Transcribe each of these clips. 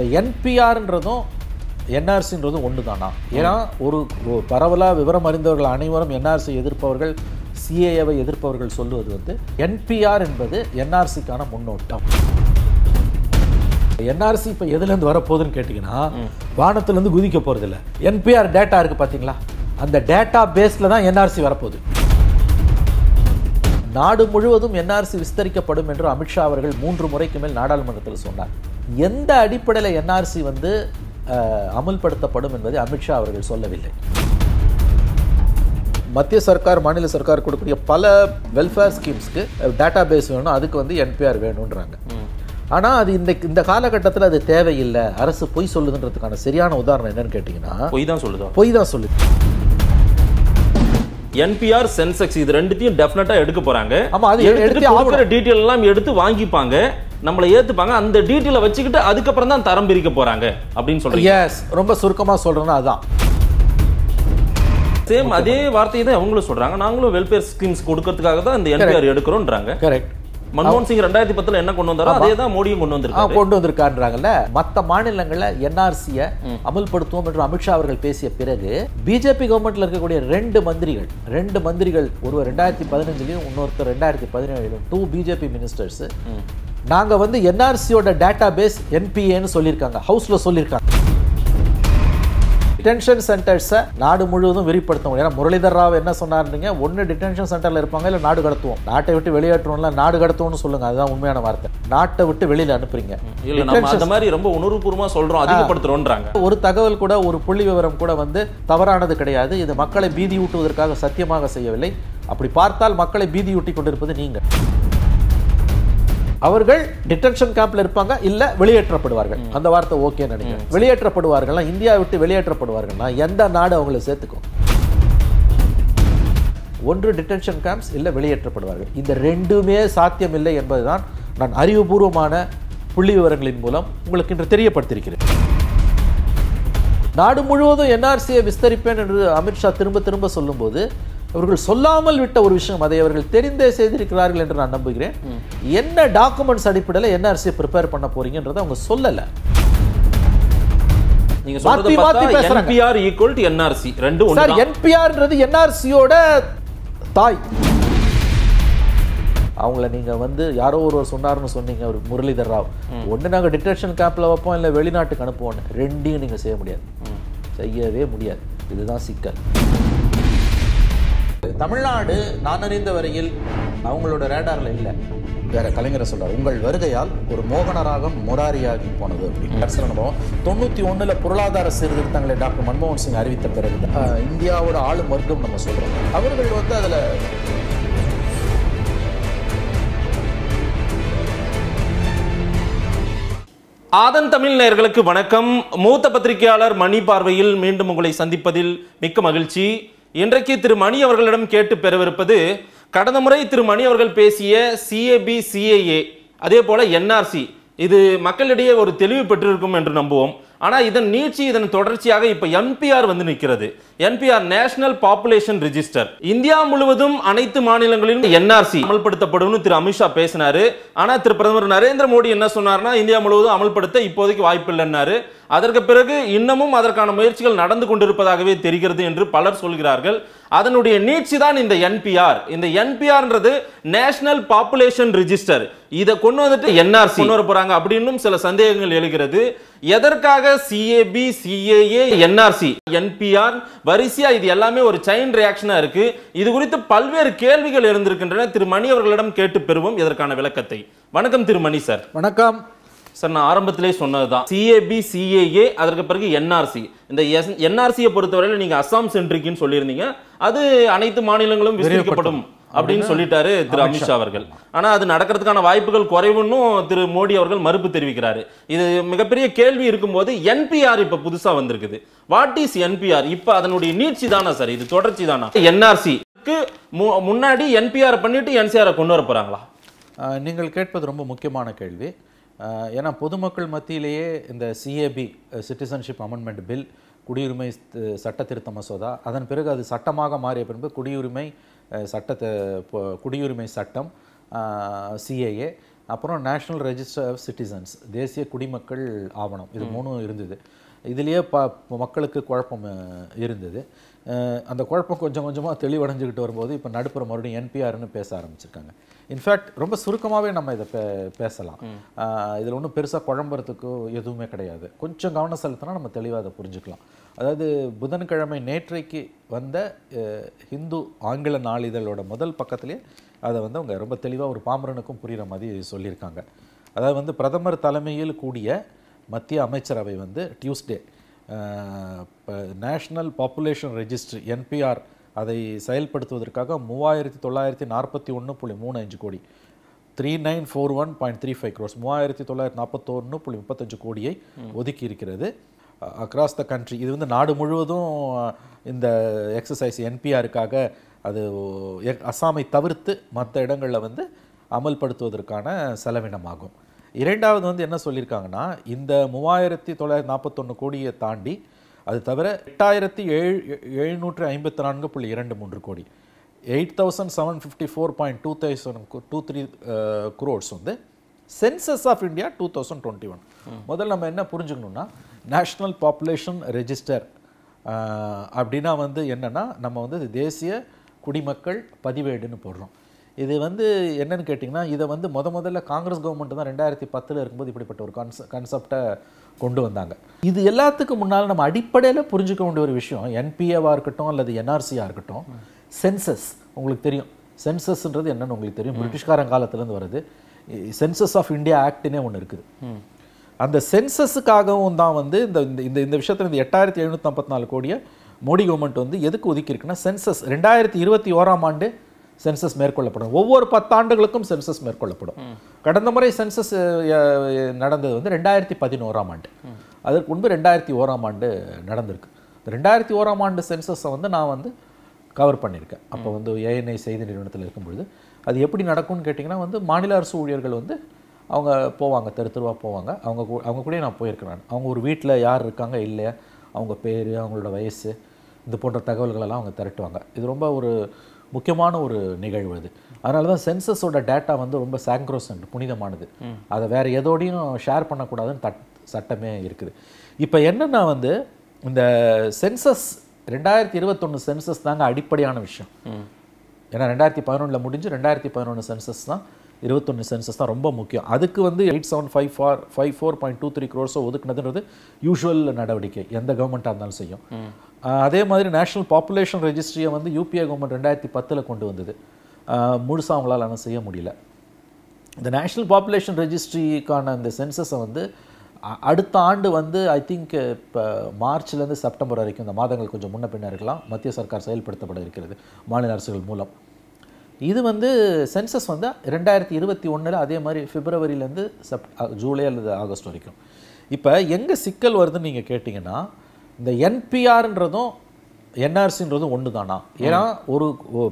இந்த என்பிஆர்ன்றதும் என்ஆர்சின்றதும் ஒன்று தானா ஏன்னா ஒரு பரவலாக விவரம் அறிந்தவர்கள் அனைவரும் என்ஆர்சி எதிர்ப்பவர்கள் சிஏஏவை எதிர்ப்பவர்கள் சொல்லுவது வந்து என்பிஆர் என்பது என்ஆர்சிக்கான முன்னோட்டம் என்ஆர்சி இப்போ எதுலேருந்து வரப்போகுதுன்னு கேட்டிங்கன்னா வானத்துலேருந்து குதிக்க இல்லை என்பிஆர் டேட்டா இருக்குது பார்த்தீங்களா அந்த டேட்டா பேஸில் தான் என்ஆர்சி வரப்போகுது நாடு முழுவதும் என்ஆர்சி விஸ்தரிக்கப்படும் என்று அமித்ஷா அவர்கள் மூன்று முறைக்கு மேல் நாடாளுமன்றத்தில் சொன்னார் எந்த அடிப்படையில் என்ஆர்சி வந்து அமுல்படுத்தப்படும் என்பதை அமித்ஷா அவர்கள் சொல்லவில்லை மத்திய சர்க்கார் மாநில சர்க்கார் கொடுக்கக்கூடிய பல வெல்ஃபேர் ஸ்கீம்ஸ்க்கு டேட்டா பேஸ் வேணும் அதுக்கு வந்து என்பிஆர் வேணுன்றாங்க ஆனால் அது இந்த இந்த காலகட்டத்தில் அது தேவையில்லை அரசு பொய் சொல்லுதுன்றதுக்கான சரியான உதாரணம் என்னன்னு கேட்டிங்கன்னா பொய் தான் சொல்லுது பொய் தான் சொல்லுது என்பிஆர் சென்செக்ஸ் இது ரெண்டுத்தையும் டெஃபினட்டா எடுக்க போறாங்க ஆமா அது எடுத்து டீடைல் எல்லாம் எடுத்து வாங்கிப்பாங்க நம்மள ஏத்துப்பாங்க அந்த டீட்டெயில வச்சுக்கிட்டு அதுக்கப்புறம் தான் தரம் பிரிக்க போறாங்க அப்படின்னு சொல்றீங்க ரொம்ப சுருக்கமா சொல்றேன்னா அதான் சேம் அதே வார்த்தையை தான் அவங்களும் சொல்றாங்க நாங்களும் வெல்ஃபேர் ஸ்கீம்ஸ் கொடுக்கறதுக்காக தான் இந்த என்பிஆர் எடுக்கிறோன்றாங்க கரெக்ட் மன்மோகன் சிங் ரெண்டாயிரத்தி பத்துல என்ன கொண்டு வந்தாரோ அதே தான் மோடியும் கொண்டு வந்திருக்காரு கொண்டு வந்திருக்காருன்றாங்கல்ல மற்ற மாநிலங்களில் என்ஆர்சியை அமல்படுத்துவோம் என்று அமித்ஷா அவர்கள் பேசிய பிறகு பிஜேபி கவர்மெண்ட்ல இருக்கக்கூடிய ரெண்டு மந்திரிகள் ரெண்டு மந்திரிகள் ஒருவர் ரெண்டாயிரத்தி பதினஞ்சுலையும் இன்னொருத்தர் ரெண்டாயிரத்தி பதினேழுலயும் டூ பிஜேபி மினிஸ்டர்ஸ் நாங்க வந்து என்ஆர்சியோட டேட்டா பேஸ் என்பிஏன்னு சொல்லியிருக்காங்க ஹவுஸ்ல சொல்லியிருக்காங்க டிடென்ஷன் சென்டர்ஸை நாடு முழுவதும் விரிப்படுத்த முடியும் ஏன்னா முரளிதர் ராவ் என்ன சொன்னாருங்க ஒன்று டிடென்ஷன் சென்டரில் இருப்பாங்க இல்லை நாடு கடத்துவோம் நாட்டை விட்டு வெளியேற்றணும்ல நாடு கடத்துவோம்னு சொல்லுங்க அதுதான் உண்மையான வார்த்தை நாட்டை விட்டு வெளியில் அனுப்புறீங்க மாதிரி ரொம்ப உணர்வுபூர்வமாக சொல்கிறோம் அதிகப்படுத்துகிறோன்றாங்க ஒரு தகவல் கூட ஒரு புள்ளி விவரம் கூட வந்து தவறானது கிடையாது இது மக்களை பீதி ஊட்டுவதற்காக சத்தியமாக செய்யவில்லை அப்படி பார்த்தால் மக்களை பீதி ஊட்டி கொண்டிருப்பது நீங்கள் அவர்கள் டிடென்ஷன் கேம்ப்ல இருப்பாங்க இல்ல வெளியேற்றப்படுவார்கள் அந்த வார்த்தை ஓகே நினைக்கிறேன் வெளியேற்றப்படுவார்கள் இந்தியா விட்டு வெளியேற்றப்படுவார்கள் எந்த நாடு அவங்களை சேர்த்துக்கும் ஒன்று டிடென்ஷன் கேம்ப்ஸ் இல்ல வெளியேற்றப்படுவார்கள் இந்த ரெண்டுமே சாத்தியம் இல்லை என்பதுதான் நான் அறிவுபூர்வமான புள்ளி விவரங்களின் மூலம் உங்களுக்கு இன்று தெரியப்படுத்தியிருக்கிறேன் நாடு முழுவதும் என்ஆர்சியை விஸ்தரிப்பேன் என்று அமித்ஷா திரும்ப திரும்ப சொல்லும்போது இவர்கள் சொல்லாமல் விட்ட ஒரு விஷயம் அதை அவர்கள் தெரிந்தே செய்திருக்கிறார்கள் என்று நான் நம்புகிறேன் என்ன டாக்குமெண்ட்ஸ் அடிப்படையில் அரசியை ப்ரிப்பேர் பண்ண போறீங்கன்றதை அவங்க சொல்லலை நீங்க ஈக்குவல் தாய் அவங்கள வந்து யாரோ ஒருவர் சொன்னார்னு சொன்னீங்க ஒரு ராவ் டிடெக்ஷன் வைப்போம் இல்லை வெளிநாட்டுக்கு அனுப்புவோம் ரெண்டையும் செய்ய முடியாது செய்யவே முடியாது இதுதான் சிக்கல் தமிழ்நாடு நான் அறிந்த வரையில் அவங்களோட ரேடாரில் இல்லை வேற கலைஞரை சொல்றாரு உங்கள் வருகையால் ஒரு மோகனராகம் முராரியாகி போனது அப்படின்னு அனுபவம் தொண்ணூத்தி ஒண்ணுல பொருளாதார சீர்திருத்தங்களை டாக்டர் மன்மோகன் சிங் அறிவித்த பிறகு இந்தியாவோட ஆளும் மருத்துவம் நம்ம சொல்றோம் அவர்கள் வந்து அதுல ஆதன் தமிழ் நேர்களுக்கு வணக்கம் மூத்த பத்திரிகையாளர் மணி பார்வையில் மீண்டும் உங்களை சந்திப்பதில் மிக்க மகிழ்ச்சி இன்றைக்கு திரு மணி அவர்களிடம் கேட்டு பெறவிருப்பது கடந்த முறை திரு மணி அவர்கள் பேசிய சிஏபி சிஏஏ அதே போல என்ஆர்சி இது மக்களிடையே ஒரு தெளிவு பெற்றிருக்கும் என்று நம்புவோம் ஆனால் இதன் நீட்சி இதன் தொடர்ச்சியாக இப்போ எம்பிஆர் வந்து நிற்கிறது NPR national population register India முழுவதும் அனைத்து மாநிலங்களிலும் என்ஆர்சி அமல்படுத்தப்படும் திரு அமித்ஷா பேசினாரு ஆனா திரு பிரதமர் நரேந்திர மோடி என்ன சொன்னார்னா இந்தியா முழுவதும் அமல்படுத்த இப்போதைக்கு வாய்ப்பு இல்லைன்னாரு அதற்கு பிறகு இன்னமும் அதற்கான முயற்சிகள் நடந்து கொண்டிருப்பதாகவே தெரிகிறது என்று பலர் சொல்கிறார்கள் அதனுடைய நீட்சி தான் இந்த என்பிஆர் இந்த என்பிஆர்ன்றது நேஷனல் பாப்புலேஷன் ரிஜிஸ்டர் இதை கொண்டு வந்துட்டு என்ஆர்சி கொண்டு வர போறாங்க அப்படின்னும் சில சந்தேகங்கள் எழுகிறது எதற்காக சிஏபி சிஏஏ என்ஆர்சி என்பிஆர் வரிசையா இது எல்லாமே ஒரு செயின் ரியாக்ஷனா இருக்கு இது குறித்து பல்வேறு கேள்விகள் இருந்திருக்கின்றன திரு மணி அவர்களிடம் கேட்டு பெறுவோம் இதற்கான விளக்கத்தை வணக்கம் திரு மணி சார் வணக்கம் சார் நான் ஆரம்பத்திலே சொன்னதுதான் சிஏபி சிஏஏ அதற்கு பிறகு என்ஆர்சி இந்த எஸ் என்ஆர்சியை பொறுத்தவரையில் நீங்கள் அஸ்ஸாம் சென்ட்ரிக்குன்னு சொல்லியிருந்தீங்க அது அனைத்து மாநிலங்களும் விசாரிக்கப்படும் அப்படின்னு சொல்லிட்டாரு திரு அமித்ஷா அவர்கள் ஆனால் அது நடக்கிறதுக்கான வாய்ப்புகள் குறைவுன்னு திரு மோடி அவர்கள் மறுப்பு தெரிவிக்கிறாரு இது மிகப்பெரிய கேள்வி இருக்கும்போது என்பிஆர் இப்போ புதுசாக வந்திருக்குது வாட் இஸ் என்பிஆர் இப்போ அதனுடைய நீட்சி தானா சார் இது தொடர்ச்சி தானா என்ஆர்சி முன்னாடி என்பிஆர் பண்ணிட்டு என்சிஆரை கொண்டு வர போகிறாங்களா நீங்கள் கேட்பது ரொம்ப முக்கியமான கேள்வி ஏன்னா பொதுமக்கள் மத்தியிலேயே இந்த சிஏபி சிட்டிசன்ஷிப் அமெண்ட்மெண்ட் பில் குடியுரிமை சட்ட திருத்த மசோதா அதன் பிறகு அது சட்டமாக மாறிய பின்பு குடியுரிமை சட்டத்தை குடியுரிமை சட்டம் சிஏஏ அப்புறம் நேஷ்னல் ரெஜிஸ்டர் ஆஃப் சிட்டிசன்ஸ் தேசிய குடிமக்கள் ஆவணம் இது மூணும் இருந்தது இதுலேயே ப மக்களுக்கு குழப்பம் இருந்தது அந்த குழப்பம் கொஞ்சம் கொஞ்சமாக தெளிவடைஞ்சுக்கிட்டு வரும்போது இப்போ நடுப்புற மறுபடியும் என்பிஆர்னு பேச ஆரம்பிச்சிருக்காங்க இன்ஃபேக்ட் ரொம்ப சுருக்கமாகவே நம்ம இதை பே பேசலாம் இதில் ஒன்றும் பெருசாக குழம்புறதுக்கோ எதுவுமே கிடையாது கொஞ்சம் கவனம் செலுத்தினா நம்ம தெளிவாக அதை புரிஞ்சுக்கலாம் அதாவது புதன்கிழமை நேற்றைக்கு வந்த ஹிந்து ஆங்கில நாளிதழோட முதல் பக்கத்துலேயே அதை வந்து அவங்க ரொம்ப தெளிவாக ஒரு பாமரனுக்கும் புரிகிற மாதிரி சொல்லியிருக்காங்க அதாவது வந்து பிரதமர் தலைமையில் கூடிய மத்திய அமைச்சரவை வந்து Tuesday national population register NPR அதை செயல்படுத்துவதற்காக மூவாயிரத்தி தொள்ளாயிரத்தி நாற்பத்தி ஒன்று புள்ளி மூணு அஞ்சு கோடி three nine four one point three five crores மூவாயிரத்தி தொள்ளாயிரத்தி நாற்பத்தொன்று புள்ளி முப்பத்தஞ்சு கோடியை ஒதுக்கி இருக்கிறது அக்ராஸ் த கண்ட்ரி இது வந்து நாடு முழுவதும் இந்த எக்ஸசைஸ் என்பிஆருக்காக அது அசாமை தவிர்த்து மற்ற இடங்களில் வந்து அமல்படுத்துவதற்கான செலவினமாகும் இரண்டாவது வந்து என்ன சொல்லியிருக்காங்கன்னா இந்த மூவாயிரத்தி தொள்ளாயிரத்தி நாற்பத்தொன்று கோடியை தாண்டி அது தவிர எட்டாயிரத்தி ஏழு எழுநூற்றி ஐம்பத்தி நான்கு புள்ளி இரண்டு மூன்று கோடி eight thousand seven fifty four point two thousand two three crores வந்து census of India two thousand twenty one முதல்ல நம்ம என்ன புரிஞ்சுக்கணுன்னா நேஷ்னல் பாப்புலேஷன் ரெஜிஸ்டர் அப்படின்னா வந்து என்னென்னா நம்ம வந்து தேசிய குடிமக்கள் பதிவேடுன்னு போடுறோம் இது வந்து என்னன்னு கேட்டிங்கன்னா இதை வந்து முத முதல்ல காங்கிரஸ் கவர்மெண்ட் தான் ரெண்டாயிரத்தி பத்தில் இருக்கும்போது இப்படிப்பட்ட ஒரு கான்செ கான்செப்டை கொண்டு வந்தாங்க இது எல்லாத்துக்கும் முன்னால் நம்ம அடிப்படையில் புரிஞ்சுக்க வேண்டிய ஒரு விஷயம் என்பிஏவாக இருக்கட்டும் அல்லது என்ஆர்சியாக இருக்கட்டும் சென்சஸ் உங்களுக்கு தெரியும் சென்சஸ்ன்றது என்னென்னு உங்களுக்கு தெரியும் பிரிட்டிஷ்காரன் காலத்துலேருந்து வருது சென்சஸ் ஆஃப் இந்தியா ஆக்ட்னே ஒன்று இருக்குது அந்த சென்சஸுக்காகவும் தான் வந்து இந்த இந்த இந்த விஷயத்தில் இந்த எட்டாயிரத்தி எழுநூற்றி ஐம்பத்தி நாலு கோடியை மோடி கவர்மெண்ட் வந்து எதுக்கு ஒதுக்கியிருக்குன்னா சென்சஸ் ரெண்டாயிரத்தி இருபத்தி ஓராம் ஆண்டு சென்சஸ் மேற்கொள்ளப்படும் ஒவ்வொரு பத்தாண்டுகளுக்கும் சென்சஸ் மேற்கொள்ளப்படும் கடந்த முறை சென்சஸ் நடந்தது வந்து ரெண்டாயிரத்தி பதினோராம் ஆண்டு அதற்கு முன்பு ரெண்டாயிரத்தி ஓராம் ஆண்டு நடந்திருக்கு ரெண்டாயிரத்தி ஓராம் ஆண்டு சென்சஸை வந்து நான் வந்து கவர் பண்ணியிருக்கேன் அப்போ வந்து ஏஎன்ஐ செய்தி நிறுவனத்தில் இருக்கும்பொழுது அது எப்படி நடக்கும்னு கேட்டிங்கன்னா வந்து மாநில அரசு ஊழியர்கள் வந்து அவங்க போவாங்க தெரு தெருவாக போவாங்க அவங்க கூ அவங்க கூட நான் போயிருக்கேன் நான் அவங்க ஒரு வீட்டில் யார் இருக்காங்க இல்லையா அவங்க பேர் அவங்களோட வயசு இது போன்ற தகவல்களெல்லாம் அவங்க திரட்டுவாங்க இது ரொம்ப ஒரு முக்கியமான ஒரு நிகழ்வு அது அதனால தான் சென்சஸோட டேட்டா வந்து ரொம்ப சாங்க்ரோசன்ட் புனிதமானது அதை வேறு எதோடையும் ஷேர் பண்ணக்கூடாதுன்னு தட் சட்டமே இருக்குது இப்போ என்னென்னா வந்து இந்த சென்சஸ் ரெண்டாயிரத்தி இருபத்தொன்று சென்சஸ் தாங்க அடிப்படையான விஷயம் ஏன்னா ரெண்டாயிரத்தி பதினொன்றில் முடிஞ்சு ரெண்டாயிரத்தி பதினொன்று சென்சஸ் தான் இருபத்தொன்று சென்சஸ் தான் ரொம்ப முக்கியம் அதுக்கு வந்து eight seven five four five four point two three க்ரோர்ஸோ ஒதுக்குனதுன்றது யூஷுவல் நடவடிக்கை எந்த கவர்மெண்ட்டாக இருந்தாலும் செய்யும் அதே மாதிரி நேஷனல் பாப்புலேஷன் ரெஜிஸ்ட்ரியை வந்து யூபிஏ கவர்மெண்ட் ரெண்டாயிரத்தி பத்தில் கொண்டு வந்தது முழுசாக அவங்களால் ஆனால் செய்ய முடியல இந்த நேஷ்னல் பாப்புலேஷன் ரெஜிஸ்ட்ரிக்கான இந்த சென்சஸை வந்து அடுத்த ஆண்டு வந்து ஐ திங்க் இப்போ மார்ச்லேருந்து செப்டம்பர் வரைக்கும் இந்த மாதங்கள் கொஞ்சம் முன்ன பின்ன இருக்கலாம் மத்திய சர்க்கார் செயல்படுத்தப்பட இருக்கிறது மாநில அரசுகள் மூலம் இது வந்து சென்சஸ் வந்து ரெண்டாயிரத்தி இருபத்தி ஒன்றில் அதே மாதிரி பிப்ரவரியிலேருந்து செப் ஜூலை அல்லது ஆகஸ்ட் வரைக்கும் இப்போ எங்கே சிக்கல் வருதுன்னு நீங்கள் கேட்டிங்கன்னா இந்த என்பிஆர்ன்றதும் என்ஆர்சின்றதும் ஒன்று தானா ஏன்னா ஒரு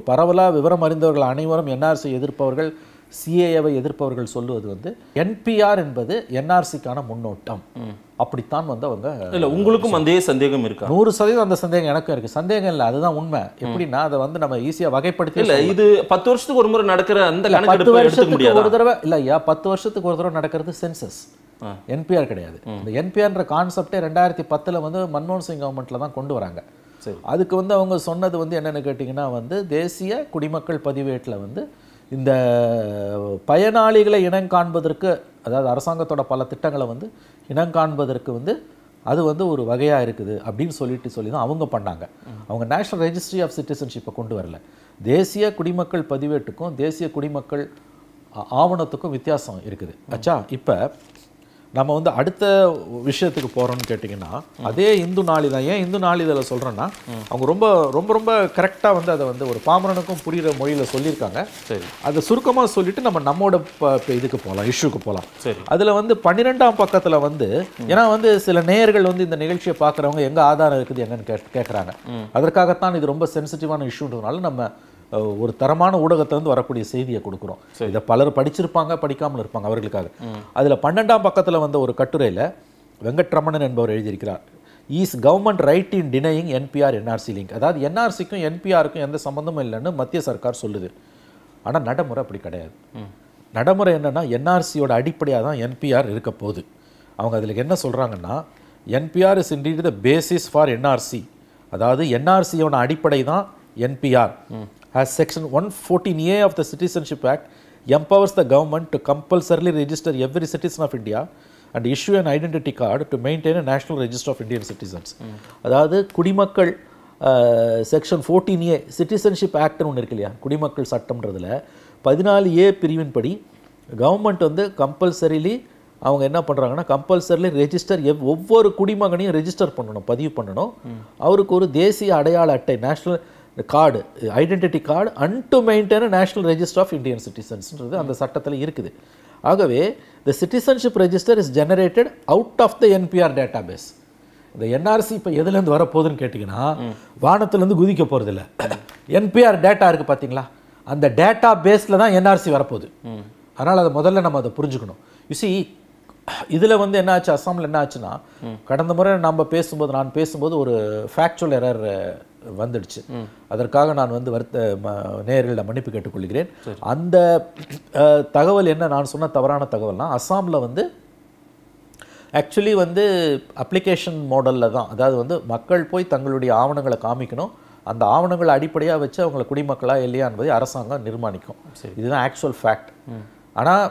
பரவலாக விவரம் அறிந்தவர்கள் அனைவரும் என்ஆர்சி எதிர்ப்பவர்கள் சிஏஏவை எதிர்ப்பவர்கள் சொல்லுவது வந்து என்பிஆர் என்பது என்ஆர்சிக்கான முன்னோட்டம் அப்படித்தான் வந்து அவங்க இல்லை உங்களுக்கும் அந்த சந்தேகம் இருக்கு நூறு சதவீதம் அந்த சந்தேகம் எனக்கும் இருக்கு சந்தேகம் இல்லை அதுதான் உண்மை எப்படின்னா அதை வந்து நம்ம ஈஸியாக வகைப்படுத்தி இல்லை இது பத்து வருஷத்துக்கு ஒரு முறை நடக்கிற அந்த பத்து வருஷத்துக்கு ஒரு தடவை இல்லை ஐயா பத்து வருஷத்துக்கு ஒரு தடவை நடக்கிறது சென்சஸ் என்பிஆர் கிடையாது இந்த என்பிஆர்ன்ற கான்செப்டே ரெண்டாயிரத்தி பத்தில் வந்து மன்மோகன் சிங் கவர்மெண்ட்டில் தான் கொண்டு வராங்க சரி அதுக்கு வந்து அவங்க சொன்னது வந்து என்னென்னு கேட்டிங்கன்னா வந்து தேசிய குடிமக்கள் பதிவேட்டில் வந்து இந்த பயனாளிகளை இனம் காண்பதற்கு அதாவது அரசாங்கத்தோட பல திட்டங்களை வந்து இனம் காண்பதற்கு வந்து அது வந்து ஒரு வகையாக இருக்குது அப்படின்னு சொல்லிட்டு சொல்லி தான் அவங்க பண்ணாங்க அவங்க நேஷ்னல் ரெஜிஸ்ட்ரி ஆஃப் சிட்டிசன்ஷிப்பை கொண்டு வரல தேசிய குடிமக்கள் பதிவேட்டுக்கும் தேசிய குடிமக்கள் ஆவணத்துக்கும் வித்தியாசம் இருக்குது அச்சா இப்போ நம்ம வந்து அடுத்த விஷயத்துக்கு போகிறோம்னு கேட்டிங்கன்னா அதே இந்து நாளிதான் ஏன் இந்து நாளிதழில் சொல்கிறேன்னா அவங்க ரொம்ப ரொம்ப ரொம்ப கரெக்டாக வந்து அதை வந்து ஒரு பாமரனுக்கும் புரிகிற மொழியில் சொல்லியிருக்காங்க சரி அதை சுருக்கமாக சொல்லிவிட்டு நம்ம நம்மோட இதுக்கு போகலாம் இஷ்யூக்கு போகலாம் சரி அதில் வந்து பன்னிரெண்டாம் பக்கத்தில் வந்து ஏன்னா வந்து சில நேயர்கள் வந்து இந்த நிகழ்ச்சியை பார்க்குறவங்க எங்கே ஆதாரம் இருக்குது எங்கன்னு கே கேட்குறாங்க அதற்காகத்தான் இது ரொம்ப சென்சிட்டிவான இஷ்யூன்றதுனால நம்ம ஒரு தரமான ஊடகத்திலேருந்து வரக்கூடிய செய்தியை கொடுக்குறோம் இதை பலர் படிச்சிருப்பாங்க படிக்காமல் இருப்பாங்க அவர்களுக்காக அதில் பன்னெண்டாம் பக்கத்தில் வந்த ஒரு கட்டுரையில் வெங்கட்ரமணன் என்பவர் எழுதியிருக்கிறார் is government right in denying NPR NRC link அதாவது என்ஆர்சிக்கும் என்பிஆருக்கும் எந்த சம்மந்தமும் இல்லைன்னு மத்திய சர்க்கார் சொல்லுது ஆனால் நடைமுறை அப்படி கிடையாது நடைமுறை என்னென்னா என்ஆர்சியோட அடிப்படையாக தான் என்பிஆர் இருக்க போகுது அவங்க அதில் என்ன சொல்கிறாங்கன்னா NPR is indeed the basis for NRC அதாவது என்ஆர்சியோட அடிப்படை தான் NPR has section one fourteen A of the citizenship act empowers the government to compulsorily register every citizen of India and issue and identity card to maintain a national register of Indian citizens அதாவது குடிமக்கள் section fourteen A citizenship ஆக்ட்னு ஒன்று இருக்கு இல்லையா குடிமக்கள் சட்டம்ன்றதில் பதினாலு ஏ பிரிவின்படி government வந்து compulsorily அவங்க என்ன பண்ணுறாங்கன்னா கம்பல்சரிலி ரெஜிஸ்டர் எவ் ஒவ்வொரு குடிமகனையும் ரெஜிஸ்டர் பண்ணணும் பதிவு பண்ணணும் hmm. அவருக்கு ஒரு தேசிய அடையாள அட்டை நேஷ்னல் இந்த card identity card and to maintain national register of Indian சிட்டிசன்ஸ்ன்றது அந்த சட்டத்தில் இருக்குது ஆகவே the citizenship register is generated out of the NPR database இந்த என்ஆர்சி இப்போ எதுலேருந்து வரப்போகுதுன்னு கேட்டிங்கன்னா வானத்துலேருந்து குதிக்க இல்லை என்பிஆர் டேட்டா இருக்குது பார்த்தீங்களா அந்த டேட்டா பேஸில் தான் என்ஆர்சி வரப்போகுது அதனால் அதை முதல்ல நம்ம அதை புரிஞ்சுக்கணும் யூசி இதில் வந்து என்ன ஆச்சு அசாமில் என்ன ஆச்சுன்னா கடந்த முறை நம்ம பேசும்போது நான் பேசும்போது ஒரு ஃபேக்சுவல் எரர் வந்துடுச்சு அதற்காக நான் வந்து வருத்த நேயர்களிடம் மன்னிப்பு கேட்டுக்கொள்கிறேன் அந்த தகவல் என்ன நான் சொன்ன தவறான தகவல்னா அஸ்ஸாமில் வந்து ஆக்சுவலி வந்து அப்ளிகேஷன் மாடலில் தான் அதாவது வந்து மக்கள் போய் தங்களுடைய ஆவணங்களை காமிக்கணும் அந்த ஆவணங்களை அடிப்படையாக வச்சு அவங்கள குடிமக்களாக இல்லையா என்பதை அரசாங்கம் நிர்மாணிக்கும் இதுதான் ஆக்சுவல் ஃபேக்ட் ஆனால்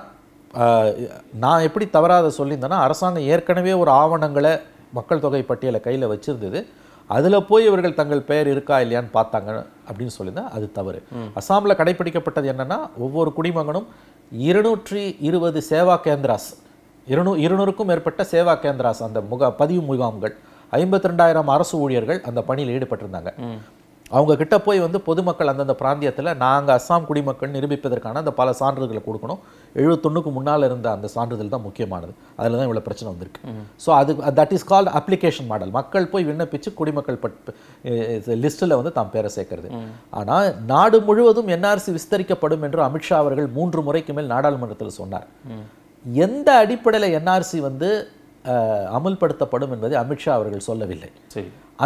நான் எப்படி தவறாத சொல்லியிருந்தேன்னா அரசாங்கம் ஏற்கனவே ஒரு ஆவணங்களை மக்கள் தொகை பட்டியலை கையில் வச்சுருந்தது அதில் போய் இவர்கள் தங்கள் பெயர் இருக்கா இல்லையான்னு பார்த்தாங்க அப்படின்னு சொல்லியிருந்தா அது தவறு அசாமில் கடைபிடிக்கப்பட்டது என்னென்னா ஒவ்வொரு குடிமகனும் இருநூற்றி இருபது சேவா கேந்திராஸ் இருநூ இருநூறுக்கும் மேற்பட்ட சேவா கேந்திராஸ் அந்த முக பதிவு முகாம்கள் ஐம்பத்தி ரெண்டாயிரம் அரசு ஊழியர்கள் அந்த பணியில் ஈடுபட்டிருந்தாங்க அவங்க கிட்ட போய் வந்து பொதுமக்கள் அந்தந்த பிராந்தியத்தில் நாங்கள் அஸ்ஸாம் குடிமக்கள் நிரூபிப்பதற்கான அந்த பல சான்றிதழ்களை கொடுக்கணும் எழுபத்தொன்னுக்கு முன்னால் இருந்த அந்த சான்றிதழ் தான் முக்கியமானது அதில் தான் இவ்வளோ பிரச்சனை வந்திருக்கு ஸோ அது that is called application model மக்கள் போய் விண்ணப்பித்து குடிமக்கள் பட் லிஸ்ட்டில் வந்து தாம் பேரை சேர்க்கறது ஆனால் நாடு முழுவதும் என்ஆர்சி விஸ்தரிக்கப்படும் என்று அமித்ஷா அவர்கள் மூன்று முறைக்கு மேல் நாடாளுமன்றத்தில் சொன்னார் எந்த அடிப்படையில் என்ஆர்சி வந்து அமுல்படுத்தப்படும் என்பதை அமித்ஷா அவர்கள் சொல்லவில்லை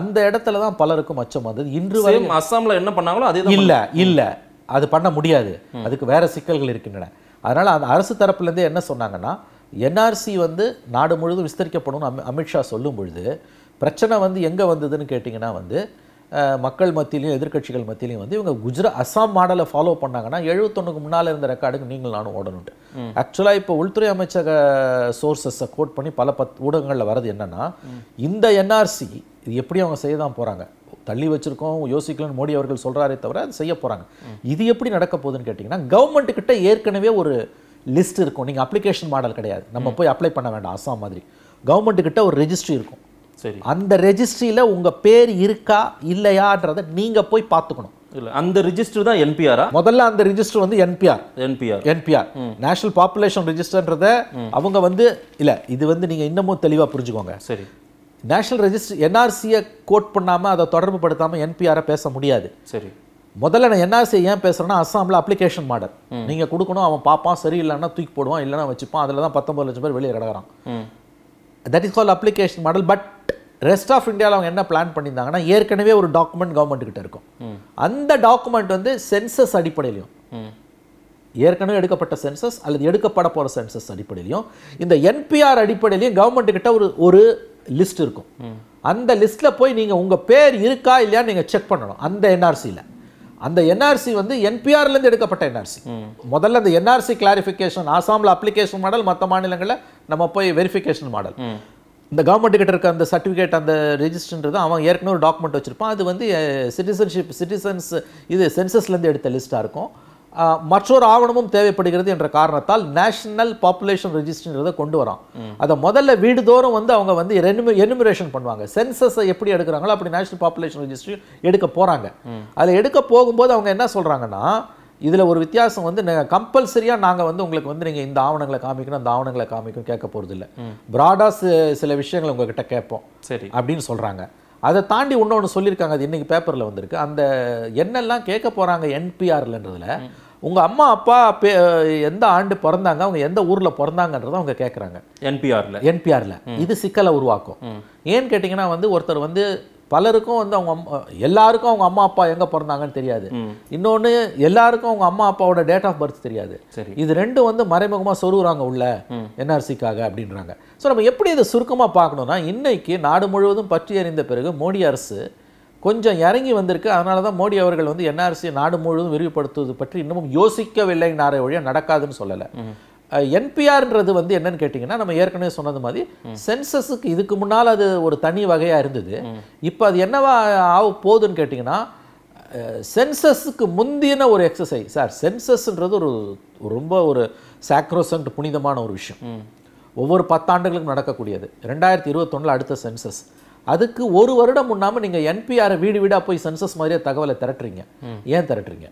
அந்த இடத்துல தான் பலருக்கும் அச்சம் வந்தது இன்று வரையும் அஸ்ஸாமில் என்ன பண்ணாங்களோ அதே இல்லை இல்லை அது பண்ண முடியாது அதுக்கு வேறு சிக்கல்கள் இருக்கின்றன அதனால் அந்த அரசு தரப்புலேருந்தே என்ன சொன்னாங்கன்னா என்ஆர்சி வந்து நாடு முழுவதும் விஸ்தரிக்கப்படணும்னு அமி அமித்ஷா சொல்லும் பொழுது பிரச்சனை வந்து எங்கே வந்ததுன்னு கேட்டிங்கன்னா வந்து மக்கள் மத்தியிலையும் எதிர்கட்சிகள் மத்தியிலையும் வந்து இவங்க குஜராத் அஸ்ஸாம் மாடலை ஃபாலோ பண்ணாங்கன்னா எழுபத்தொன்னுக்கு முன்னால் இருந்த ரெக்கார்டுக்கு நீங்கள் நானும் ஓடணுட்டு ஆக்சுவலாக இப்போ உள்துறை அமைச்சக சோர்சஸை கோட் பண்ணி பல பத் ஊடகங்களில் வர்றது என்னென்னா இந்த என்ஆர்சி இது எப்படி அவங்க செய்ய தான் போகிறாங்க தள்ளி வச்சுருக்கோம் யோசிக்கலன்னு மோடி அவர்கள் சொல்கிறாரே தவிர அது செய்ய போகிறாங்க இது எப்படி நடக்க போகுதுன்னு கேட்டிங்கன்னா கவர்மெண்ட்டுக்கிட்ட ஏற்கனவே ஒரு லிஸ்ட் இருக்கும் நீங்கள் அப்ளிகேஷன் மாடல் கிடையாது நம்ம போய் அப்ளை பண்ண வேண்டாம் அசாம் மாதிரி கவர்மெண்ட்டுக்கிட்ட ஒரு ரெஜிஸ்ட்ரி இருக்கும் சரி அந்த ரெஜிஸ்ட்ரியில் உங்கள் பேர் இருக்கா இல்லையான்றதை நீங்கள் போய் பார்த்துக்கணும் இல்லை அந்த ரிஜிஸ்டர் தான் என்பிஆரா முதல்ல அந்த ரிஜிஸ்டர் வந்து NPR NPR NPR national population ரிஜிஸ்டர்ன்றத அவங்க வந்து இல்லை இது வந்து நீங்கள் இன்னமும் தெளிவாக புரிஞ்சுக்கோங்க சரி நேஷனல் ரெஜிஸ்டர் என்ஆர்சியை கோட் பண்ணாமல் அதை தொடர்பு படுத்தாமல் என்பிஆரை பேச முடியாது சரி முதல்ல நான் என்ஆர்சி ஏன் பேசுகிறேன்னா அஸ்ஸாமில் அப்ளிகேஷன் மாடல் நீங்கள் கொடுக்கணும் அவன் பார்ப்பான் சரி இல்லைன்னா தூக்கி போடுவான் இல்லைன்னா வச்சுப்பான் அதில் தான் பத்தொம்பது லட்சம் பேர் வெளியே கிடக்கிறான் that is call application model but rest of இந்தியாவில் அவங்க என்ன பிளான் பண்ணியிருந்தாங்கன்னா ஏற்கனவே ஒரு டாக்குமெண்ட் கவர்மெண்ட் கிட்ட இருக்கும் அந்த டாக்குமெண்ட் வந்து சென்சஸ் அடிப்படையிலையும் ஏற்கனவே எடுக்கப்பட்ட சென்சஸ் அல்லது எடுக்கப்பட போகிற சென்சஸ் அடிப்படையிலையும் இந்த என்பிஆர் அடிப்படையிலையும் கவர்மெண்ட் கிட்ட ஒரு ஒரு லிஸ்ட் இருக்கும் அந்த லிஸ்ட்டில் போய் நீங்கள் உங்கள் பேர் இருக்கா இல்லையான்னு நீங்கள் செக் பண்ணணும் அந்த என்ஆர்சியில் அந்த என்ஆர்சி வந்து என்பிஆர்லேருந்து எடுக்கப்பட்ட என்ஆர்சி முதல்ல அந்த என்ஆர்சி கிளாரிஃபிகேஷன் ஆசாமில் அப்ளிகேஷன் மாடல் மற்ற மாநிலங்களில் நம்ம போய் வெரிஃபிகேஷன் மாடல் இந்த கவர்மெண்ட் கிட்ட இருக்க அந்த சர்டிஃபிகேட் அந்த ரெஜிஸ்டர்ன்றது அவன் ஏற்கனவே ஒரு டாக்குமெண்ட் வச்சுருப்பான் அது வந்து சிட்டிசன்ஷிப் eh, சிட்டிசன்ஸ் இது சென்சஸ்லேருந்து எடுத்த லிஸ்ட்டாக இருக்கும் மற்றொரு ஆவணமும் தேவைப்படுகிறது என்ற காரணத்தால் நேஷனல் பாப்புலேஷன் ரெஜிஸ்டர்ன்றதை கொண்டு வரோம் அதை முதல்ல வீடுதோறும் வந்து அவங்க வந்து எனுமிரேஷன் பண்ணுவாங்க சென்சஸை எப்படி எடுக்கிறாங்களோ அப்படி நேஷனல் பாப்புலேஷன் ரெஜிஸ்ட்ரி எடுக்க போகிறாங்க அதில் எடுக்க போகும்போது அவங்க என்ன சொல்கிறாங்கன்னா இதில் ஒரு வித்தியாசம் வந்து கம்பல்சரியாக நாங்கள் வந்து உங்களுக்கு வந்து நீங்கள் இந்த ஆவணங்களை காமிக்கணும் அந்த ஆவணங்களை காமிக்கணும் கேட்க போகிறது இல்லை ப்ராடாக சில விஷயங்களை உங்ககிட்ட கேட்போம் சரி அப்படின்னு சொல்கிறாங்க அதை தாண்டி இன்னொன்று சொல்லியிருக்காங்க அது இன்றைக்கி பேப்பரில் வந்திருக்கு அந்த என்னெல்லாம் கேட்க போகிறாங்க என்பிஆர்லன்றதில் உங்கள் அம்மா அப்பா பே எந்த ஆண்டு பிறந்தாங்க அவங்க எந்த ஊரில் பிறந்தாங்கன்றதை அவங்க கேட்குறாங்க என்பிஆரில் என்பிஆரில் இது சிக்கலை உருவாக்கும் ஏன்னு கேட்டிங்கன்னா வந்து ஒருத்தர் வந்து பலருக்கும் வந்து அவங்க எல்லாருக்கும் அவங்க அம்மா அப்பா எங்கே பிறந்தாங்கன்னு தெரியாது இன்னொன்று எல்லாருக்கும் அவங்க அம்மா அப்பாவோட டேட் ஆஃப் பர்த் தெரியாது இது ரெண்டும் வந்து மறைமுகமாக சொருகுறாங்க உள்ள என்ஆர்சிக்காக அப்படின்றாங்க ஸோ நம்ம எப்படி இதை சுருக்கமாக பார்க்கணுன்னா இன்றைக்கி நாடு முழுவதும் பற்றி அறிந்த பிறகு மோடி அரசு கொஞ்சம் இறங்கி வந்திருக்கு அதனால தான் மோடி அவர்கள் வந்து என்ஆர்சியை நாடு முழுவதும் விரிவுபடுத்துவது பற்றி இன்னமும் யோசிக்கவில்லை நாரை வழியாக நடக்காதுன்னு சொல்லலை என்பிஆர்ன்றது வந்து என்னன்னு கேட்டிங்கன்னா நம்ம ஏற்கனவே சொன்னது மாதிரி சென்சஸுக்கு இதுக்கு முன்னால் அது ஒரு தனி வகையாக இருந்தது இப்போ அது என்னவா ஆக போகுதுன்னு கேட்டிங்கன்னா சென்சஸுக்கு முந்தின ஒரு எக்ஸசைஸ் சார் சென்சஸ்ன்றது ஒரு ரொம்ப ஒரு சாக்ரோசன்ட் புனிதமான ஒரு விஷயம் ஒவ்வொரு பத்தாண்டுகளுக்கும் நடக்கக்கூடியது ரெண்டாயிரத்தி இருபத்தொன்னில் அடுத்த சென்சஸ் அதுக்கு ஒரு வருடம் முன்னாமல் நீங்கள் என்பிஆரை வீடு வீடாக போய் சென்சஸ் மாதிரியே தகவலை திரட்டுறீங்க ஏன் திரட்டுறீங்க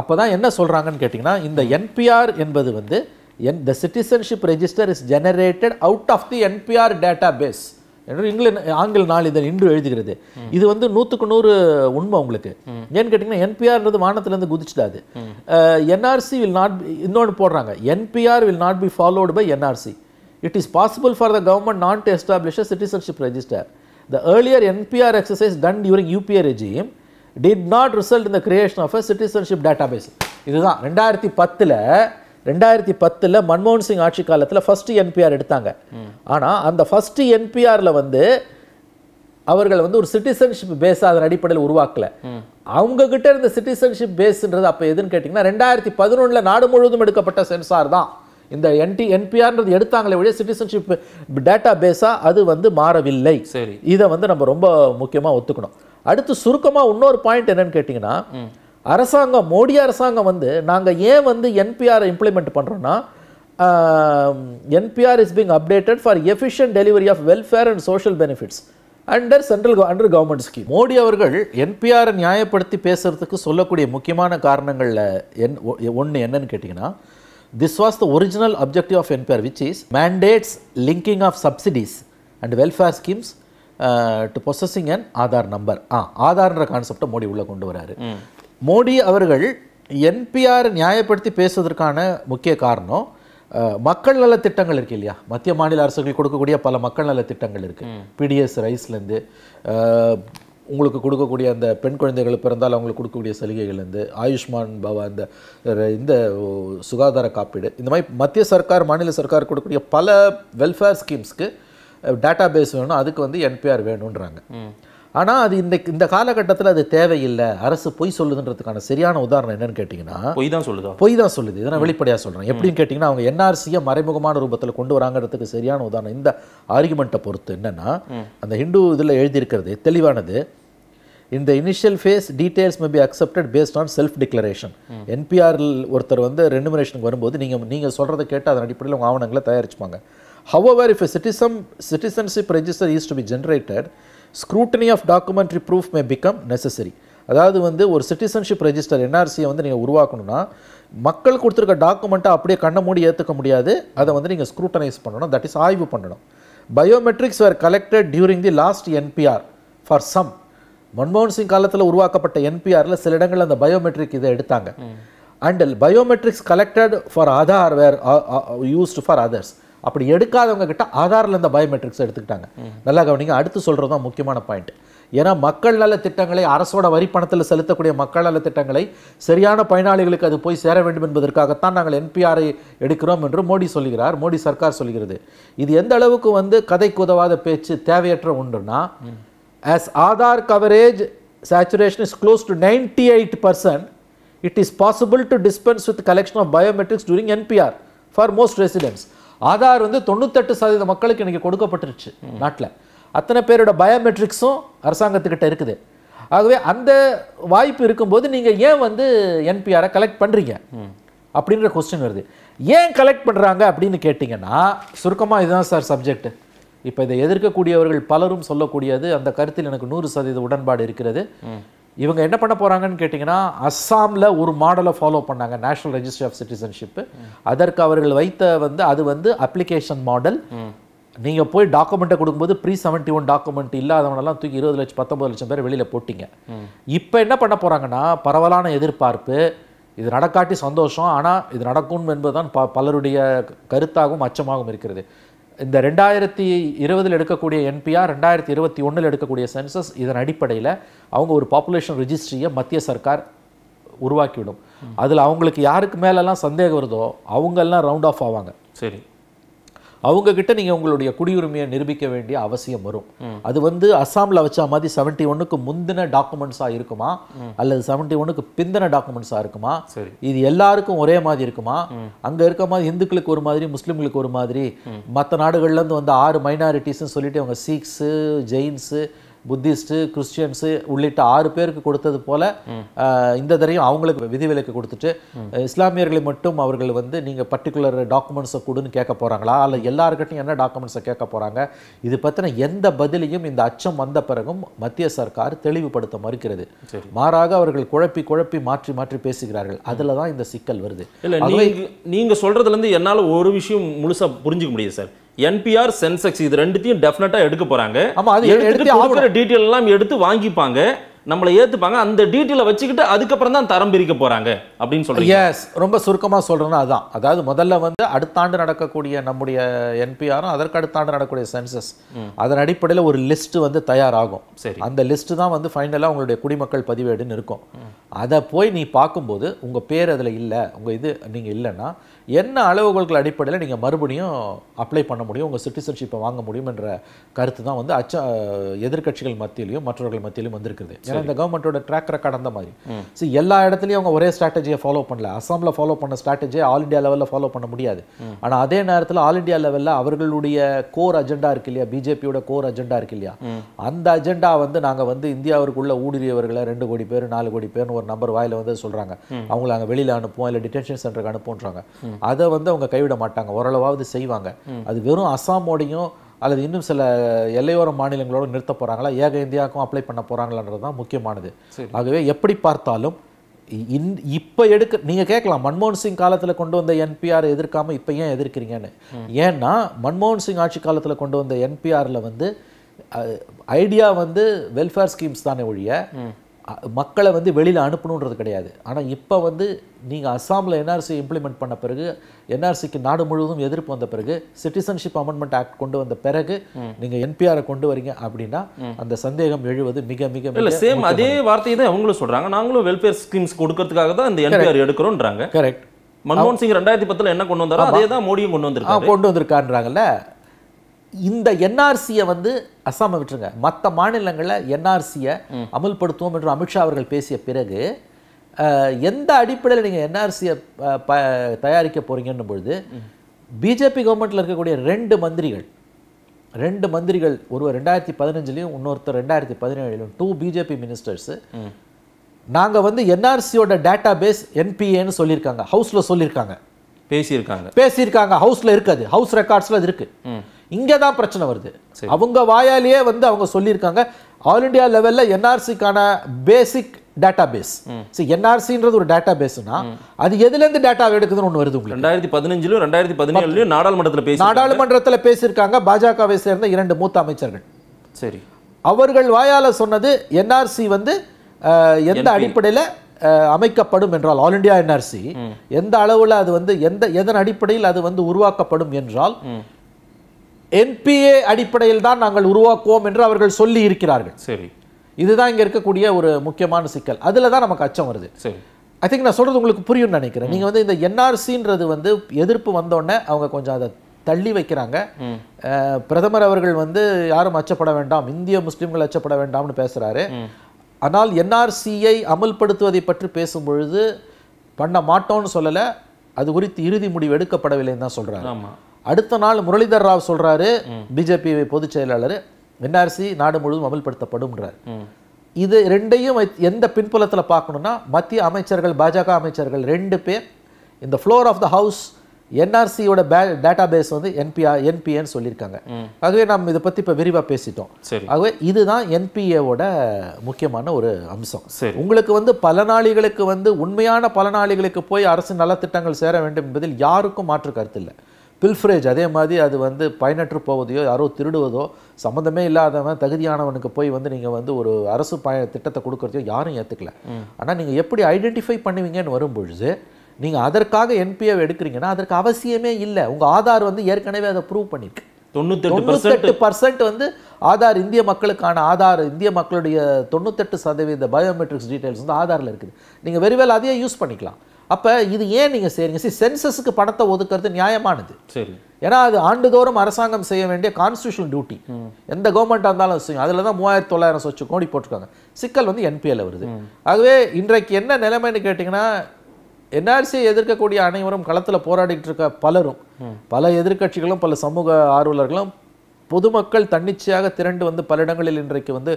அப்போ தான் என்ன சொல்கிறாங்கன்னு கேட்டிங்கன்னா இந்த என்பிஆர் என்பது வந்து என் the citizenship register is generated out of the NPR database என்று இங்கிலாந்து ஆங்கில நாளிதழ் இன்று எழுதுகிறது இது வந்து நூற்றுக்கு நூறு உண்மை உங்களுக்கு ஏன்னு கேட்டிங்கன்னா என்பிஆர்ன்றது வானத்திலேருந்து குதிச்சிடாது என்ஆர்சி வில் நாட் இன்னொன்று போடுறாங்க NPR will not be followed by NRC it is possible for the government not to establish citizenship register the earlier NPR exercise done during UPA regime did not result இந்த the creation of a citizenship database இதுதான் ரெண்டாயிரத்தி பத்தில் ரெண்டாயிரத்தி பத்தில் மன்மோகன் சிங் ஆட்சி காலத்தில் first NPR எடுத்தாங்க ஆனால் அந்த ஃபஸ்ட்டு என்பிஆரில் வந்து அவர்கள் வந்து ஒரு சிட்டிசன்ஷிப் பேஸ் அதன் அடிப்படையில் உருவாக்கலை அவங்க கிட்ட இருந்த சிட்டிசன்ஷிப் பேஸ்ன்றது அப்போ எதுன்னு கேட்டிங்கன்னா ரெண்டாயிரத்தி பதினொன்றில் நாடு முழுவதும் எடுக்கப்பட்ட சென்சார் தான் இந்த என்டி என்பிஆர்ன்றது எடுத்தாங்களே ஒழிய சிட்டிசன்ஷிப் டேட்டா பேஸாக அது வந்து மாறவில்லை சரி இதை வந்து நம்ம ரொம்ப முக்கியமாக ஒத்துக்கணும் அடுத்து சுருக்கமாக இன்னொரு பாயிண்ட் என்னன்னு கேட்டிங்கன்னா அரசாங்கம் மோடி அரசாங்கம் வந்து நாங்கள் ஏன் வந்து என்பிஆரை இம்ப்ளிமெண்ட் பண்ணுறோன்னா NPR is being updated for efficient delivery of welfare and social benefits under central under government scheme Modi அவர்கள் என்பிஆரை நியாயப்படுத்தி பேசுகிறதுக்கு சொல்லக்கூடிய முக்கியமான காரணங்களில் என் ஒன்று என்னன்னு கேட்டிங்கன்னா this was the original objective of NPR which is mandates linking of subsidies and welfare schemes to possessing and Aadhaar number ஆ ஆதார்ன்ற கான்செப்டை மோடி உள்ளே கொண்டு வராரு மோடி அவர்கள் என்பிஆர் நியாயப்படுத்தி பேசுவதற்கான முக்கிய காரணம் மக்கள் நல திட்டங்கள் இருக்கு இல்லையா மத்திய மாநில அரசுகள் கொடுக்கக்கூடிய பல மக்கள் நல திட்டங்கள் இருக்கு பிடிஎஸ் ரைஸ்லேருந்து உங்களுக்கு கொடுக்கக்கூடிய அந்த பெண் குழந்தைகள் பிறந்தால் அவங்களுக்கு கொடுக்கக்கூடிய சலுகைகள்லேருந்து ஆயுஷ்மான் பவா அந்த இந்த சுகாதார காப்பீடு இந்த மாதிரி மத்திய சர்க்கார் மாநில சர்க்கார் கொடுக்கக்கூடிய பல வெல்ஃபேர் ஸ்கீம்ஸ்க்கு டேட்டா பேஸ் வேணும் அதுக்கு வந்து என்பிஆர் வேணுன்றாங்க ஆனால் அது இந்த இந்த காலகட்டத்தில் அது தேவையில்லை அரசு பொய் சொல்லுதுன்றதுக்கான சரியான உதாரணம் என்னன்னு கேட்டிங்கன்னா பொய் தான் சொல்லுது பொய் தான் சொல்லுது இதை நான் வெளிப்படையாக சொல்கிறேன் எப்படின்னு கேட்டிங்கன்னா அவங்க என்ஆர்சியை மறைமுகமான ரூபத்தில் கொண்டு வராங்கிறதுக்கு சரியான உதாரணம் இந்த ஆர்குமெண்ட்டை பொறுத்து என்னென்னா அந்த ஹிந்து இதில் எழுதியிருக்கிறது தெளிவானது இந்த initial phase details may be accepted based on self declaration என்பிஆரில் ஒருத்தர் வந்து ரெனுமரேஷனுக்கு வரும்போது நீங்கள் நீங்கள் சொல்கிறத கேட்டு அதன் அடிப்படையில் உங்கள் ஆவணங்களை தயாரிச்சுப்பாங்க however if citizen citizenship register is to be generated scrutiny of documentary proof may become necessary அதாவது வந்து ஒரு சிட்டிசன்ஷிப் ரெஜிஸ்டர் என்ஆர்சியை வந்து நீங்கள் உருவாக்கணும்னா மக்கள் கொடுத்துருக்க டாக்குமெண்ட்டை அப்படியே கண்ணை மூடி ஏற்றுக்க முடியாது அதை வந்து நீங்கள் ஸ்க்ரூட்டனைஸ் பண்ணணும் தட் இஸ் ஆய்வு பண்ணணும் biometrics were collected during the last NPR for some மன்மோகன் சிங் காலத்தில் உருவாக்கப்பட்ட என்பிஆரில் சில இடங்களில் அந்த பயோமெட்ரிக் இதை எடுத்தாங்க and biometrics collected for Aadhaar were used for others அப்படி எடுக்காதவங்க கிட்ட ஆதாரில் இந்த பயோமெட்ரிக்ஸ் எடுத்துக்கிட்டாங்க நல்லா கவனிங்க அடுத்து சொல்கிறது தான் முக்கியமான பாயிண்ட் ஏன்னா மக்கள் நல திட்டங்களை அரசோட வரி பணத்தில் செலுத்தக்கூடிய மக்கள் நல திட்டங்களை சரியான பயனாளிகளுக்கு அது போய் சேர வேண்டும் என்பதற்காகத்தான் நாங்கள் என்பிஆரை எடுக்கிறோம் என்று மோடி சொல்கிறார் மோடி சர்க்கார் சொல்கிறது இது எந்த அளவுக்கு வந்து கதைக்கு உதவாத பேச்சு தேவையற்ற உண்டுன்னா as Aadhaar coverage saturation is close to ninety eight percent it is possible to dispense with collection of biometrics during NPR for most residents Aadhaar வந்து தொண்ணூத்தெட்டு சதவீத மக்களுக்கு இன்றைக்கி கொடுக்கப்பட்டுருச்சு நாட்டில் அத்தனை பேரோட பயோமெட்ரிக்ஸும் அரசாங்கத்துக்கிட்ட இருக்குது ஆகவே அந்த வாய்ப்பு இருக்கும்போது நீங்கள் ஏன் வந்து என்பிஆரை கலெக்ட் பண்ணுறீங்க அப்படின்ற கொஸ்டின் வருது ஏன் கலெக்ட் பண்ணுறாங்க அப்படின்னு கேட்டிங்கன்னா சுருக்கமாக இதுதான் சார் சப்ஜெக்ட் இப்போ இதை எதிர்க்கக்கூடியவர்கள் பலரும் சொல்லக்கூடியது அந்த கருத்தில் எனக்கு நூறு சதவீத உடன்பாடு இருக்கிறது இவங்க என்ன பண்ண போகிறாங்கன்னு கேட்டிங்கன்னா அஸ்ஸாமில் ஒரு மாடலை ஃபாலோ பண்ணாங்க நேஷனல் ரெஜிஸ்ட்ரி ஆஃப் சிட்டிசன்ஷிப்பு அதற்கு அவர்கள் வைத்த வந்து அது வந்து அப்ளிகேஷன் மாடல் நீங்கள் போய் டாக்குமெண்ட்டை கொடுக்கும்போது ப்ரீ செவன்ட்டி ஒன் டாக்குமெண்ட் இல்லாதவனெல்லாம் தூக்கி இருபது லட்சம் பத்தொம்பது லட்சம் பேர் வெளியில் போட்டிங்க இப்போ என்ன பண்ண போகிறாங்கன்னா பரவலான எதிர்பார்ப்பு இது நடக்காட்டி சந்தோஷம் ஆனால் இது நடக்கும் என்பதுதான் ப பலருடைய கருத்தாகவும் அச்சமாகவும் இருக்கிறது இந்த ரெண்டாயிரத்தி இருபதில் எடுக்கக்கூடிய என்பிஆர் ரெண்டாயிரத்தி இருபத்தி ஒன்றில் எடுக்கக்கூடிய சென்சஸ் இதன் அடிப்படையில் அவங்க ஒரு பாப்புலேஷன் ரிஜிஸ்ட்ரியை மத்திய சர்க்கார் உருவாக்கிவிடும் அதில் அவங்களுக்கு யாருக்கு மேலெல்லாம் சந்தேகம் வருதோ அவங்கெல்லாம் ரவுண்ட் ஆஃப் ஆவாங்க சரி அவங்கக்கிட்ட நீங்கள் உங்களுடைய குடியுரிமையை நிரூபிக்க வேண்டிய அவசியம் வரும் அது வந்து அஸ்ஸாமில் வச்சா மாதிரி செவன்ட்டி ஒன்னுக்கு முந்தின டாக்குமெண்ட்ஸாக இருக்குமா அல்லது செவன்ட்டி ஒன்னுக்கு பிந்தின டாக்குமெண்ட்ஸாக இருக்குமா இது எல்லாருக்கும் ஒரே மாதிரி இருக்குமா அங்கே இருக்க மாதிரி இந்துக்களுக்கு ஒரு மாதிரி முஸ்லீம்களுக்கு ஒரு மாதிரி மற்ற நாடுகள்லேருந்து வந்து ஆறு மைனாரிட்டிஸ்ன்னு சொல்லிட்டு அவங்க சீக்ஸு ஜெயின்ஸு புத்திஸ்ட்டு கிறிஸ்டியன்ஸு உள்ளிட்ட ஆறு பேருக்கு கொடுத்தது போல இந்த தடையும் அவங்களுக்கு விதிவிலக்கு கொடுத்துட்டு இஸ்லாமியர்களை மட்டும் அவர்கள் வந்து நீங்கள் பர்டிகுலர் டாக்குமெண்ட்ஸை கொடுன்னு கேட்க போகிறாங்களா அல்ல எல்லாருக்கிட்டையும் என்ன டாக்குமெண்ட்ஸை கேட்க போகிறாங்க இது பற்றின எந்த பதிலையும் இந்த அச்சம் வந்த பிறகும் மத்திய சர்க்கார் தெளிவுபடுத்த மறுக்கிறது மாறாக அவர்கள் குழப்பி குழப்பி மாற்றி மாற்றி பேசுகிறார்கள் அதில் தான் இந்த சிக்கல் வருது இல்லை நீங்கள் சொல்கிறதுலேருந்து என்னால் ஒரு விஷயம் முழுசாக புரிஞ்சுக்க முடியாது சார் என்பிஆர் சென்செக்ஸ் இது ரெண்டுத்தையும் டெஃபினட்டா எடுக்க போறாங்க எடுத்து டீட்டெயில் எல்லாம் எடுத்து வாங்கிப்பாங்க நம்மளை ஏத்துப்பாங்க அந்த டீட்டெயில வச்சுக்கிட்டு அதுக்கப்புறம் தான் தரம் பிரிக்க போறாங்க அப்படின்னு சொல்றீங்க எஸ் ரொம்ப சுருக்கமா சொல்றேன்னா அதான் அதாவது முதல்ல வந்து அடுத்த ஆண்டு நடக்கக்கூடிய நம்முடைய என்பிஆரும் அதற்கு அடுத்த ஆண்டு நடக்கக்கூடிய சென்சஸ் அதன் அடிப்படையில் ஒரு லிஸ்ட் வந்து தயாராகும் சரி அந்த லிஸ்ட் தான் வந்து ஃபைனலாக உங்களுடைய குடிமக்கள் பதிவேடுன்னு இருக்கும் அதை போய் நீ பார்க்கும்போது உங்கள் பேர் அதில் இல்லை உங்கள் இது நீங்கள் இல்லைன்னா என்ன அளவுகளுக்கு அடிப்படையில் நீங்கள் மறுபடியும் அப்ளை பண்ண முடியும் உங்கள் சிட்டிசன்ஷிப்பை வாங்க முடியும் என்ற கருத்து தான் வந்து அச்ச எதிர்கட்சிகள் மத்தியிலையும் மற்றவர்கள் மத்தியிலும் வந்திருக்குது ஏன்னா இந்த கவர்மெண்ட்டோட ட்ராக் ரெக்கார்ட் அந்த மாதிரி ஸோ எல்லா இடத்துலையும் அவங்க ஒரே ஸ்ட்ராட்டஜியை ஃபாலோ பண்ணல அசாமில் ஃபாலோ பண்ண ஸ்ட்ராட்டஜியை ஆல் இண்டியா லெவலில் ஃபாலோ பண்ண முடியாது ஆனால் அதே நேரத்தில் ஆல் இண்டியா லெவலில் அவர்களுடைய கோர் அஜெண்டா இருக்கு இல்லையா பிஜேபியோட கோர் அஜெண்டா இருக்கு இல்லையா அந்த அஜெண்டா வந்து நாங்கள் வந்து இந்தியாவிற்குள்ள ஊடுருவியவர்களை ரெண்டு கோடி பேர் நாலு கோடி பேர்னு ஒரு நம்பர் வாயில் வந்து சொல்கிறாங்க அவங்கள அங்கே வெளியில் அனுப்புவோம் இல்லை டிடென்ஷன் சென்டருக்கு அனுப்புன்றாங்க அதை வந்து அவங்க கைவிட மாட்டாங்க ஓரளவாவது செய்வாங்க அது வெறும் அசாமோடையும் அல்லது இன்னும் சில எல்லையோர மாநிலங்களோடு நிறுத்த போகிறாங்களா ஏக இந்தியாவுக்கும் அப்ளை பண்ண போகிறாங்களான்றது தான் முக்கியமானது ஆகவே எப்படி பார்த்தாலும் இந் இப்போ எடுக்க நீங்கள் கேட்கலாம் மன்மோகன் சிங் காலத்தில் கொண்டு வந்த என்பிஆர் எதிர்க்காமல் இப்போ ஏன் எதிர்க்கிறீங்கன்னு ஏன்னா மன்மோகன் சிங் ஆட்சி காலத்தில் கொண்டு வந்த என்பிஆரில் வந்து ஐடியா வந்து வெல்ஃபேர் ஸ்கீம்ஸ் தானே ஒழிய மக்களை வந்து வெளியில் அனுப்பணுன்றது கிடையாது ஆனால் இப்போ வந்து நீங்கள் அஸ்ஸாமில் என்ஆர்சி இம்ப்ளிமெண்ட் பண்ண பிறகு என்ஆர்சிக்கு நாடு முழுவதும் எதிர்ப்பு வந்த பிறகு சிட்டிசன்ஷிப் அமெண்ட்மெண்ட் ஆக்ட் கொண்டு வந்த பிறகு நீங்கள் என்பிஆரை கொண்டு வரீங்க அப்படின்னா அந்த சந்தேகம் எழுவது மிக மிக இல்லை சேம் அதே வார்த்தையை தான் அவங்களும் சொல்கிறாங்க நாங்களும் வெல்ஃபேர் ஸ்கீம்ஸ் கொடுக்கறதுக்காக தான் இந்த என்பிஆர் எடுக்கிறோன்றாங்க கரெக்ட் மன்மோகன் சிங் ரெண்டாயிரத்தி பத்தில் என்ன கொண்டு வந்தாரோ அதே தான் மோடியும் கொண்டு வந்திருக்காங்க கொண்டு வந்திருக்காருன்றாங்கல்ல இந்த என்ஆர்சியை வந்து அஸ்ஸாமை விட்டுருங்க மற்ற மாநிலங்களில் என்ஆர்சியை அமல்படுத்துவோம் என்று அமித்ஷா அவர்கள் பேசிய பிறகு எந்த அடிப்படையில் நீங்கள் என்ஆர்சியை தயாரிக்க போகிறீங்கன்னு பொழுது பிஜேபி கவர்மெண்ட்டில் இருக்கக்கூடிய ரெண்டு மந்திரிகள் ரெண்டு மந்திரிகள் ஒருவர் ரெண்டாயிரத்தி பதினஞ்சுலையும் இன்னொருத்தர் ரெண்டாயிரத்தி பதினேழுலையும் டூ பிஜேபி மினிஸ்டர்ஸு நாங்கள் வந்து என்ஆர்சியோட டேட்டா பேஸ் என்பிஏன்னு சொல்லியிருக்காங்க ஹவுஸில் சொல்லியிருக்காங்க பேசியிருக்காங்க பேசியிருக்காங்க ஹவுஸில் இருக்காது ஹவுஸ் ரெக்கார்ட்ஸில் அது இருக்குது இங்கே தான் பிரச்சனை வருது அவங்க வாயாலேயே வந்து அவங்க சொல்லியிருக்காங்க ஆல் இண்டியா லெவலில் என்ஆர்சிக்கான பேசிக் டேட்டா பேஸ் சரி என்ஆர்சின்றது ஒரு டேட்டா பேஸ்னா அது எதுலேருந்து டேட்டா எடுக்குதுன்னு ஒன்று வருது ரெண்டாயிரத்தி பதினஞ்சிலும் ரெண்டாயிரத்தி பதினேழுலையும் நாடாளுமன்றத்தில் பேசி நாடாளுமன்றத்தில் பேசியிருக்காங்க பாஜகவை சேர்ந்த இரண்டு மூத்த அமைச்சர்கள் சரி அவர்கள் வாயால் சொன்னது என்ஆர்சி வந்து எந்த அடிப்படையில் அமைக்கப்படும் என்றால் ஆல் இண்டியா என்ஆர்சி எந்த அளவில் அது வந்து எந்த எதன் அடிப்படையில் அது வந்து உருவாக்கப்படும் என்றால் என்பிஏ அடிப்படையில் தான் நாங்கள் உருவாக்குவோம் என்று அவர்கள் சொல்லி இருக்கிறார்கள் சரி இதுதான் இங்கே இருக்கக்கூடிய ஒரு முக்கியமான சிக்கல் அதில் தான் நமக்கு அச்சம் வருது சரி ஐ திங்க் நான் சொல்கிறது உங்களுக்கு புரியும்னு நினைக்கிறேன் நீங்கள் வந்து இந்த என்ஆர்சின்றது வந்து எதிர்ப்பு வந்தோடனே அவங்க கொஞ்சம் அதை தள்ளி வைக்கிறாங்க பிரதமர் அவர்கள் வந்து யாரும் அச்சப்பட வேண்டாம் இந்திய முஸ்லீம்கள் அச்சப்பட வேண்டாம்னு பேசுகிறாரு ஆனால் என்ஆர்சியை அமல்படுத்துவதை பற்றி பேசும்பொழுது பண்ண மாட்டோம்னு சொல்லலை அது குறித்து இறுதி முடிவு எடுக்கப்படவில்லைன்னு தான் சொல்கிறாங்க ஆமாம் அடுத்த நாள் முரளிதர் ராவ் சொல்றாரு பிஜேபி பொதுச் செயலாளர் என்ஆர்சி நாடு முழுவதும் அமல்படுத்தப்படும் இது ரெண்டையும் எந்த பின்புலத்தில் பார்க்கணுன்னா மத்திய அமைச்சர்கள் பாஜக அமைச்சர்கள் ரெண்டு பேர் இந்த ஃப்ளோர் ஆஃப் த ஹவுஸ் என்ஆர்சியோட பே டேட்டா பேஸ் வந்து என்பிஆர் என்பிஏன்னு சொல்லியிருக்காங்க ஆகவே நம்ம இதை பற்றி இப்போ விரிவாக பேசிட்டோம் ஆகவே இதுதான் என்பிஏவோட முக்கியமான ஒரு அம்சம் உங்களுக்கு வந்து பலனாளிகளுக்கு வந்து உண்மையான பலனாளிகளுக்கு போய் அரசு நலத்திட்டங்கள் சேர வேண்டும் என்பதில் யாருக்கும் மாற்று கருத்து இல்லை பில்ஃப்ரேஜ் அதே மாதிரி அது வந்து பயனற்று போவதையோ யாரோ திருடுவதோ சம்மந்தமே இல்லாதவன் தகுதியானவனுக்கு போய் வந்து நீங்கள் வந்து ஒரு அரசு பய திட்டத்தை கொடுக்குறதையோ யாரும் ஏற்றுக்கல ஆனால் நீங்கள் எப்படி ஐடென்டிஃபை பண்ணுவீங்கன்னு வரும்பொழுது நீங்கள் அதற்காக என்பிஏ எடுக்கிறீங்கன்னா அதற்கு அவசியமே இல்லை உங்கள் ஆதார் வந்து ஏற்கனவே அதை ப்ரூவ் பண்ணியிருக்கு தொண்ணூத்தெட்டு பர்சன்ட் வந்து ஆதார் இந்திய மக்களுக்கான ஆதார் இந்திய மக்களுடைய தொண்ணூத்தெட்டு சதவீத பயோமெட்ரிக்ஸ் டீட்டெயில்ஸ் வந்து ஆதாரில் இருக்குது நீங்கள் வெறிவேல் அதையே யூஸ் பண்ணிக்கலாம் அப்போ இது ஏன் நீங்கள் செய்கிறீங்க சரி சென்சஸுக்கு பணத்தை ஒதுக்கிறது நியாயமானது சரி ஏன்னா அது ஆண்டுதோறும் அரசாங்கம் செய்ய வேண்டிய கான்ஸ்டியூஷன் டியூட்டி எந்த கவர்மெண்ட் இருந்தாலும் செய்யும் அதில் தான் மூவாயிரத்தி தொள்ளாயிரம் சொச்சு கோடி போட்டிருக்காங்க சிக்கல் வந்து என்பிஎல் வருது ஆகவே இன்றைக்கு என்ன நிலைமைன்னு கேட்டிங்கன்னா என்ஆர்சியை எதிர்க்கக்கூடிய அனைவரும் களத்தில் போராடிட்டு இருக்க பலரும் பல எதிர்கட்சிகளும் பல சமூக ஆர்வலர்களும் பொதுமக்கள் தன்னிச்சையாக திரண்டு வந்து பல இடங்களில் இன்றைக்கு வந்து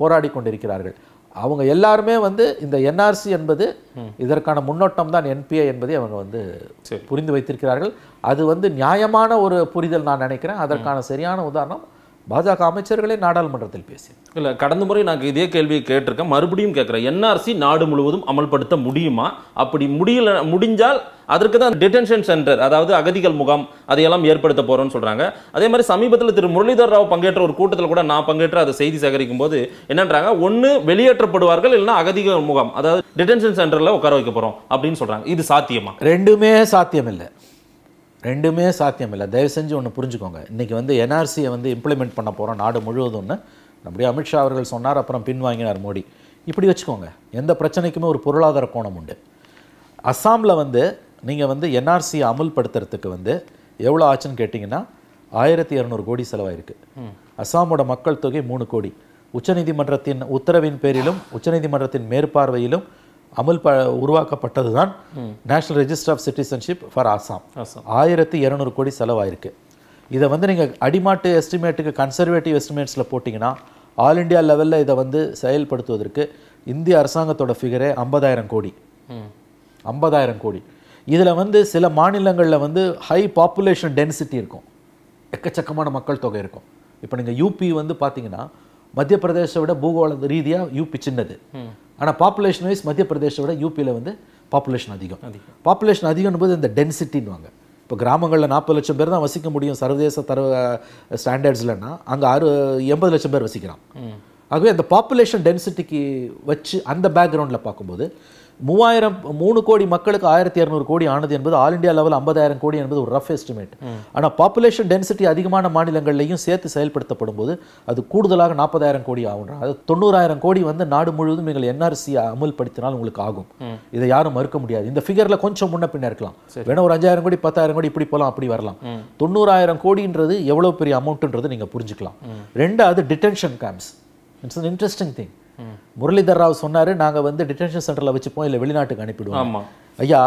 போராடி கொண்டிருக்கிறார்கள் அவங்க எல்லாருமே வந்து இந்த என்ஆர்சி என்பது இதற்கான முன்னோட்டம் தான் என்பிஏ என்பதை அவங்க வந்து புரிந்து வைத்திருக்கிறார்கள் அது வந்து நியாயமான ஒரு புரிதல் நான் நினைக்கிறேன் அதற்கான சரியான உதாரணம் பாஜக அமைச்சர்களே நாடாளுமன்றத்தில் பேசி இல்லை கடந்த முறை நாங்கள் இதே கேள்வியை கேட்டிருக்கேன் மறுபடியும் கேட்குறேன் என்ஆர்சி நாடு முழுவதும் அமல்படுத்த முடியுமா அப்படி முடியல முடிஞ்சால் அதற்கு தான் டிடென்ஷன் சென்டர் அதாவது அகதிகள் முகாம் அதையெல்லாம் ஏற்படுத்த போகிறோம்னு சொல்கிறாங்க அதே மாதிரி சமீபத்தில் திரு முரளிதர் ராவ் பங்கேற்ற ஒரு கூட்டத்தில் கூட நான் பங்கேற்ற அதை செய்தி சேகரிக்கும் போது என்னன்றாங்க ஒன்று வெளியேற்றப்படுவார்கள் இல்லைன்னா அகதிகள் முகாம் அதாவது டிடென்ஷன் சென்டரில் உட்கார வைக்க போகிறோம் அப்படின்னு சொல்கிறாங்க இது சாத்தியமா ரெண்டுமே சாத்தியம் இல்லை ரெண்டுமே சாத்தியம் இல்லை தயவு செஞ்சு ஒன்று புரிஞ்சுக்கோங்க இன்றைக்கி வந்து என்ஆர்சியை வந்து இம்ப்ளிமெண்ட் பண்ண போகிறோம் நாடு முழுவதும்னு நம்முடைய அமித்ஷா அவர்கள் சொன்னார் அப்புறம் பின்வாங்கினார் மோடி இப்படி வச்சுக்கோங்க எந்த பிரச்சனைக்குமே ஒரு பொருளாதார கோணம் உண்டு அஸ்ஸாமில் வந்து நீங்கள் வந்து என்ஆர்சியை அமுல்படுத்துறதுக்கு வந்து எவ்வளோ ஆச்சுன்னு கேட்டிங்கன்னா ஆயிரத்தி இரநூறு கோடி செலவாயிருக்கு அஸ்ஸாமோட மக்கள் தொகை மூணு கோடி உச்சநீதிமன்றத்தின் உத்தரவின் பேரிலும் உச்சநீதிமன்றத்தின் மேற்பார்வையிலும் அமல் ப உருவாக்கப்பட்டது தான் national register of citizenship for Assam ஆயிரத்தி இரநூறு கோடி செலவாயிருக்கு இதை வந்து நீங்கள் அடிமாட்டு எஸ்டிமேட்டுக்கு கன்சர்வேட்டிவ் எஸ்டிமேட்ஸில் போட்டிங்கன்னா ஆல் இண்டியா லெவலில் இதை வந்து செயல்படுத்துவதற்கு இந்திய அரசாங்கத்தோட ஃபிகரே ஐம்பதாயிரம் கோடி ஐம்பதாயிரம் கோடி இதில் வந்து சில மாநிலங்களில் வந்து ஹை பாப்புலேஷன் டென்சிட்டி இருக்கும் எக்கச்சக்கமான மக்கள் தொகை இருக்கும் இப்போ நீங்கள் யூபி வந்து பார்த்தீங்கன்னா மத்திய பிரதேச விட பூகோள ரீதியாக யூபி சின்னது ஆனால் பாப்புலேஷன் வைஸ் மத்திய பிரதேசத்தை விட யூபியில் வந்து பாப்புலேஷன் அதிகம் பாப்புலேஷன் அதிகம் போது இந்த டென்சிட்டின்வாங்க இப்போ கிராமங்களில் நாற்பது லட்சம் பேர் தான் வசிக்க முடியும் சர்வதேச தர ஸ்டாண்டர்ட்ஸ்லன்னா அங்கே ஆறு எண்பது லட்சம் பேர் வசிக்கிறான் ஆகவே அந்த பாப்புலேஷன் டென்சிட்டிக்கு வச்சு அந்த பேக்ரவுண்டில் பார்க்கும்போது மூவாயிரம் மூணு கோடி மக்களுக்கு ஆயிரத்தி இரநூறு கோடி ஆனது என்பது ஆல் இண்டியா லெவல் ஐம்பதாயிரம் கோடி என்பது ஒரு ரஃப் எஸ்டிமேட் ஆனால் பாப்புலேஷன் டென்சிட்டி அதிகமான மாநிலங்கள்லையும் சேர்த்து செயல்படுத்தப்படும் போது அது கூடுதலாக நாற்பதாயிரம் கோடி ஆகும் அது தொண்ணூறாயிரம் கோடி வந்து நாடு முழுவதும் நீங்கள் என்ஆர்சி அமல்படுத்தினால் உங்களுக்கு ஆகும் இதை யாரும் மறுக்க முடியாது இந்த ஃபிகரில் கொஞ்சம் முன்ன பின்ன இருக்கலாம் வேணும் ஒரு அஞ்சாயிரம் கோடி பத்தாயிரம் கோடி இப்படி போகலாம் அப்படி வரலாம் தொண்ணூறாயிரம் கோடின்றது எவ்வளோ பெரிய அமௌண்ட்டுன்றது நீங்கள் புரிஞ்சுக்கலாம் ரெண்டு அது detention camps it's an interesting thing Muralidhar Rao சொன்னார் நாங்கள் வந்து டிடென்ஷன் சென்டரில் வச்சுப்போம் இல்லை வெளிநாட்டுக்கு அனுப்பிடுவோம் ஐயா